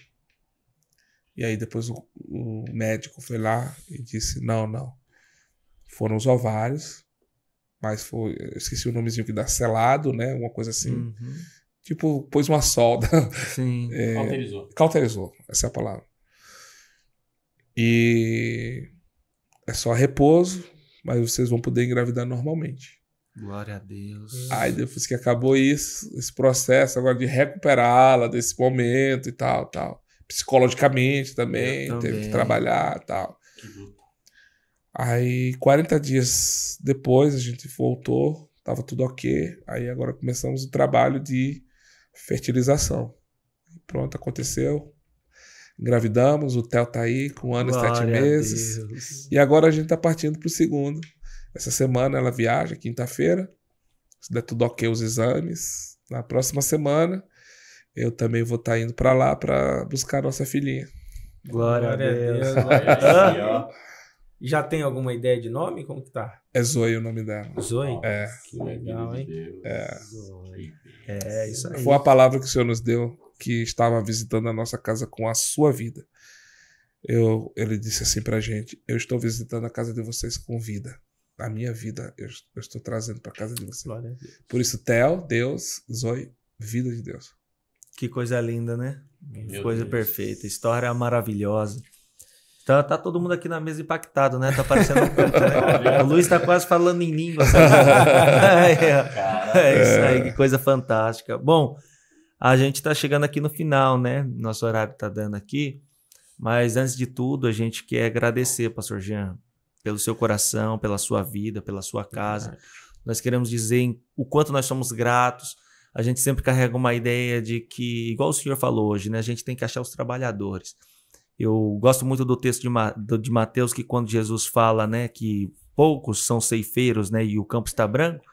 E aí depois o, o médico foi lá e disse: não, não. Foram os ovários, mas foi. Esqueci o nomezinho que dá selado, né? Uma coisa assim. Uhum. Tipo, pôs uma solda. Sim, é, cauterizou. Cauterizou, essa é a palavra. E é só repouso, mas vocês vão poder engravidar normalmente. Glória a Deus. Aí depois que acabou isso, esse processo agora de recuperá-la desse momento e tal, tal. Psicologicamente também, também. teve que trabalhar e tal. Aí 40 dias depois a gente voltou, tava tudo ok. Aí agora começamos o trabalho de fertilização. Pronto, aconteceu. Engravidamos, o Theo tá aí com um ano Glória e sete meses. E agora a gente tá partindo pro segundo. Essa semana ela viaja, quinta-feira. Se der tudo ok os exames. Na próxima semana eu também vou estar tá indo para lá para buscar a nossa filhinha. Glória, Glória a Deus. Deus. Já tem alguma ideia de nome? Como que tá? É Zoe o nome dela. Zoe? É. Que legal, hein? É. Zoe. é isso aí. Foi a palavra que o Senhor nos deu, que estava visitando a nossa casa com a sua vida. Eu, ele disse assim pra gente: Eu estou visitando a casa de vocês com vida a minha vida eu, eu estou trazendo para casa de você. Por isso, Tel, Deus, Zoe, vida de Deus. Que coisa linda, né? Meu coisa Deus. perfeita, história maravilhosa. Então tá todo mundo aqui na mesa impactado, né? Tá parecendo. né? A Luiz tá quase falando em língua. é, é, isso é. aí, que coisa fantástica. Bom, a gente tá chegando aqui no final, né? Nosso horário tá dando aqui. Mas antes de tudo, a gente quer agradecer, Pastor Jean, pelo seu coração, pela sua vida, pela sua é casa. Nós queremos dizer o quanto nós somos gratos. A gente sempre carrega uma ideia de que, igual o senhor falou hoje, né, a gente tem que achar os trabalhadores. Eu gosto muito do texto de, Ma de Mateus que quando Jesus fala, né, que poucos são ceifeiros, né, e o campo está branco,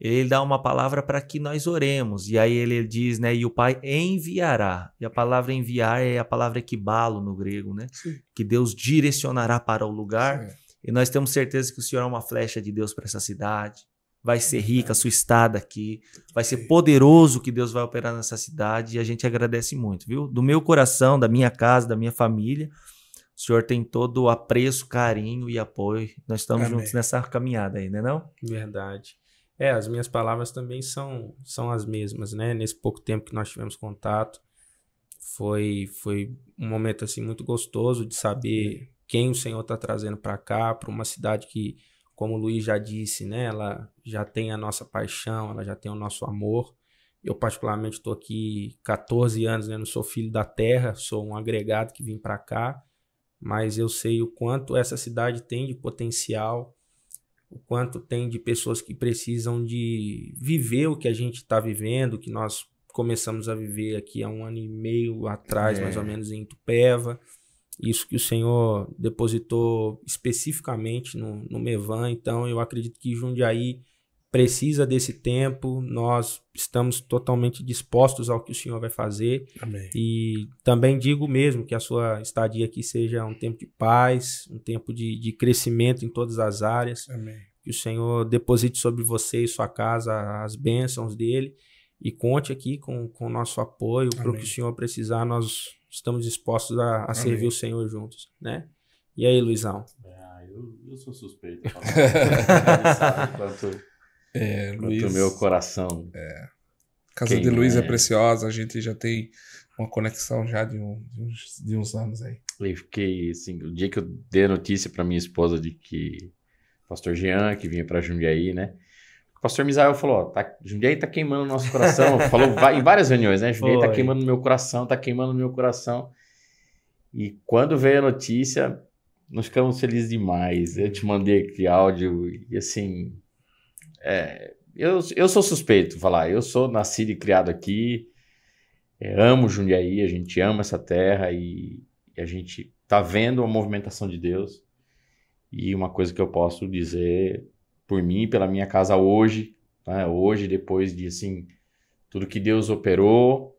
ele dá uma palavra para que nós oremos. E aí ele diz, né, e o Pai enviará. E a palavra enviar é a palavra equibalo no grego, né? Sim. Que Deus direcionará para o lugar. Sim. E nós temos certeza que o Senhor é uma flecha de Deus para essa cidade. Vai ser rica a sua estada aqui. Vai ser poderoso que Deus vai operar nessa cidade. E a gente agradece muito, viu? Do meu coração, da minha casa, da minha família. O senhor tem todo o apreço, carinho e apoio. Nós estamos Amém. juntos nessa caminhada aí, é não? Verdade. É, as minhas palavras também são, são as mesmas, né? Nesse pouco tempo que nós tivemos contato, foi, foi um momento, assim, muito gostoso de saber quem o Senhor está trazendo para cá, para uma cidade que, como o Luiz já disse, né, ela já tem a nossa paixão, ela já tem o nosso amor. Eu, particularmente, estou aqui 14 anos, né, não sou filho da terra, sou um agregado que vim para cá, mas eu sei o quanto essa cidade tem de potencial, o quanto tem de pessoas que precisam de viver o que a gente está vivendo, o que nós começamos a viver aqui há um ano e meio atrás, é. mais ou menos, em Itupeva isso que o Senhor depositou especificamente no, no Mevan. Então, eu acredito que Jundiaí precisa desse tempo. Nós estamos totalmente dispostos ao que o Senhor vai fazer. Amém. E também digo mesmo que a sua estadia aqui seja um tempo de paz, um tempo de, de crescimento em todas as áreas. Amém. Que o Senhor deposite sobre você e sua casa as bênçãos dele. E conte aqui com o nosso apoio para o que o Senhor precisar. Nós estamos dispostos a, a servir o Senhor juntos, né? E aí, Luizão? Ah, eu, eu sou suspeito. quanto, é, Luiz, meu coração. É. A casa Quem de Luiz é? é? preciosa, a gente já tem uma conexão já de, um, de, uns, de uns anos aí. Eu fiquei, assim, o dia que eu dei a notícia para minha esposa de que pastor Jean, que vinha para Jundiaí, né? O pastor Misael falou: ó, tá, Jundiaí tá queimando o nosso coração. falou em várias reuniões, né? Jundiaí tá Foi. tá queimando meu coração, tá queimando meu coração. E quando veio a notícia, nós ficamos felizes demais. Eu te mandei aquele áudio e assim. É, eu, eu sou suspeito falar, eu sou nascido e criado aqui, é, amo Jundiaí, a gente ama essa terra e, e a gente tá vendo a movimentação de Deus. E uma coisa que eu posso dizer por mim, pela minha casa hoje, né? hoje, depois de assim, tudo que Deus operou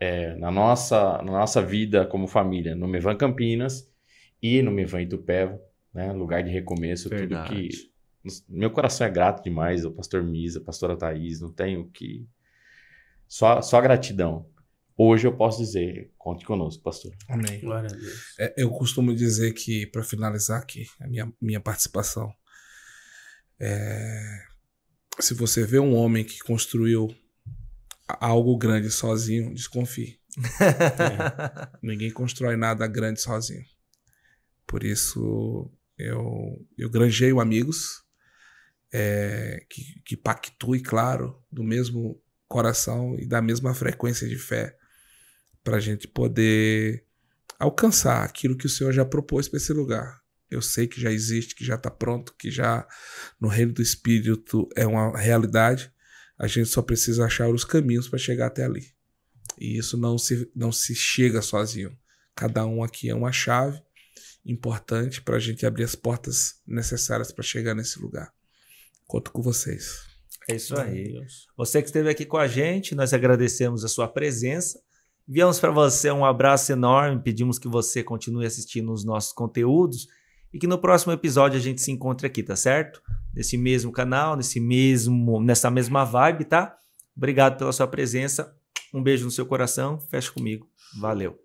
é, na, nossa, na nossa vida como família, no Mevan Campinas e no Mevan Itupeva, né? lugar de recomeço, Verdade. tudo que. Meu coração é grato demais ao pastor Misa, pastora Thaís, não tenho que. Só, só gratidão. Hoje eu posso dizer, conte conosco, pastor. Amém. Glória a Deus. É, eu costumo dizer que, para finalizar aqui, a minha, minha participação, é, se você vê um homem que construiu algo grande sozinho, desconfie. é. Ninguém constrói nada grande sozinho. Por isso, eu, eu granjeio amigos é, que, que pactue, claro, do mesmo coração e da mesma frequência de fé, para a gente poder alcançar aquilo que o Senhor já propôs para esse lugar. Eu sei que já existe, que já está pronto, que já no reino do espírito é uma realidade. A gente só precisa achar os caminhos para chegar até ali. E isso não se, não se chega sozinho. Cada um aqui é uma chave importante para a gente abrir as portas necessárias para chegar nesse lugar. Conto com vocês. É isso aí. Você que esteve aqui com a gente, nós agradecemos a sua presença. Viemos para você um abraço enorme, pedimos que você continue assistindo os nossos conteúdos e que no próximo episódio a gente se encontre aqui, tá certo? Nesse mesmo canal, nesse mesmo, nessa mesma vibe, tá? Obrigado pela sua presença. Um beijo no seu coração. Fecha comigo. Valeu.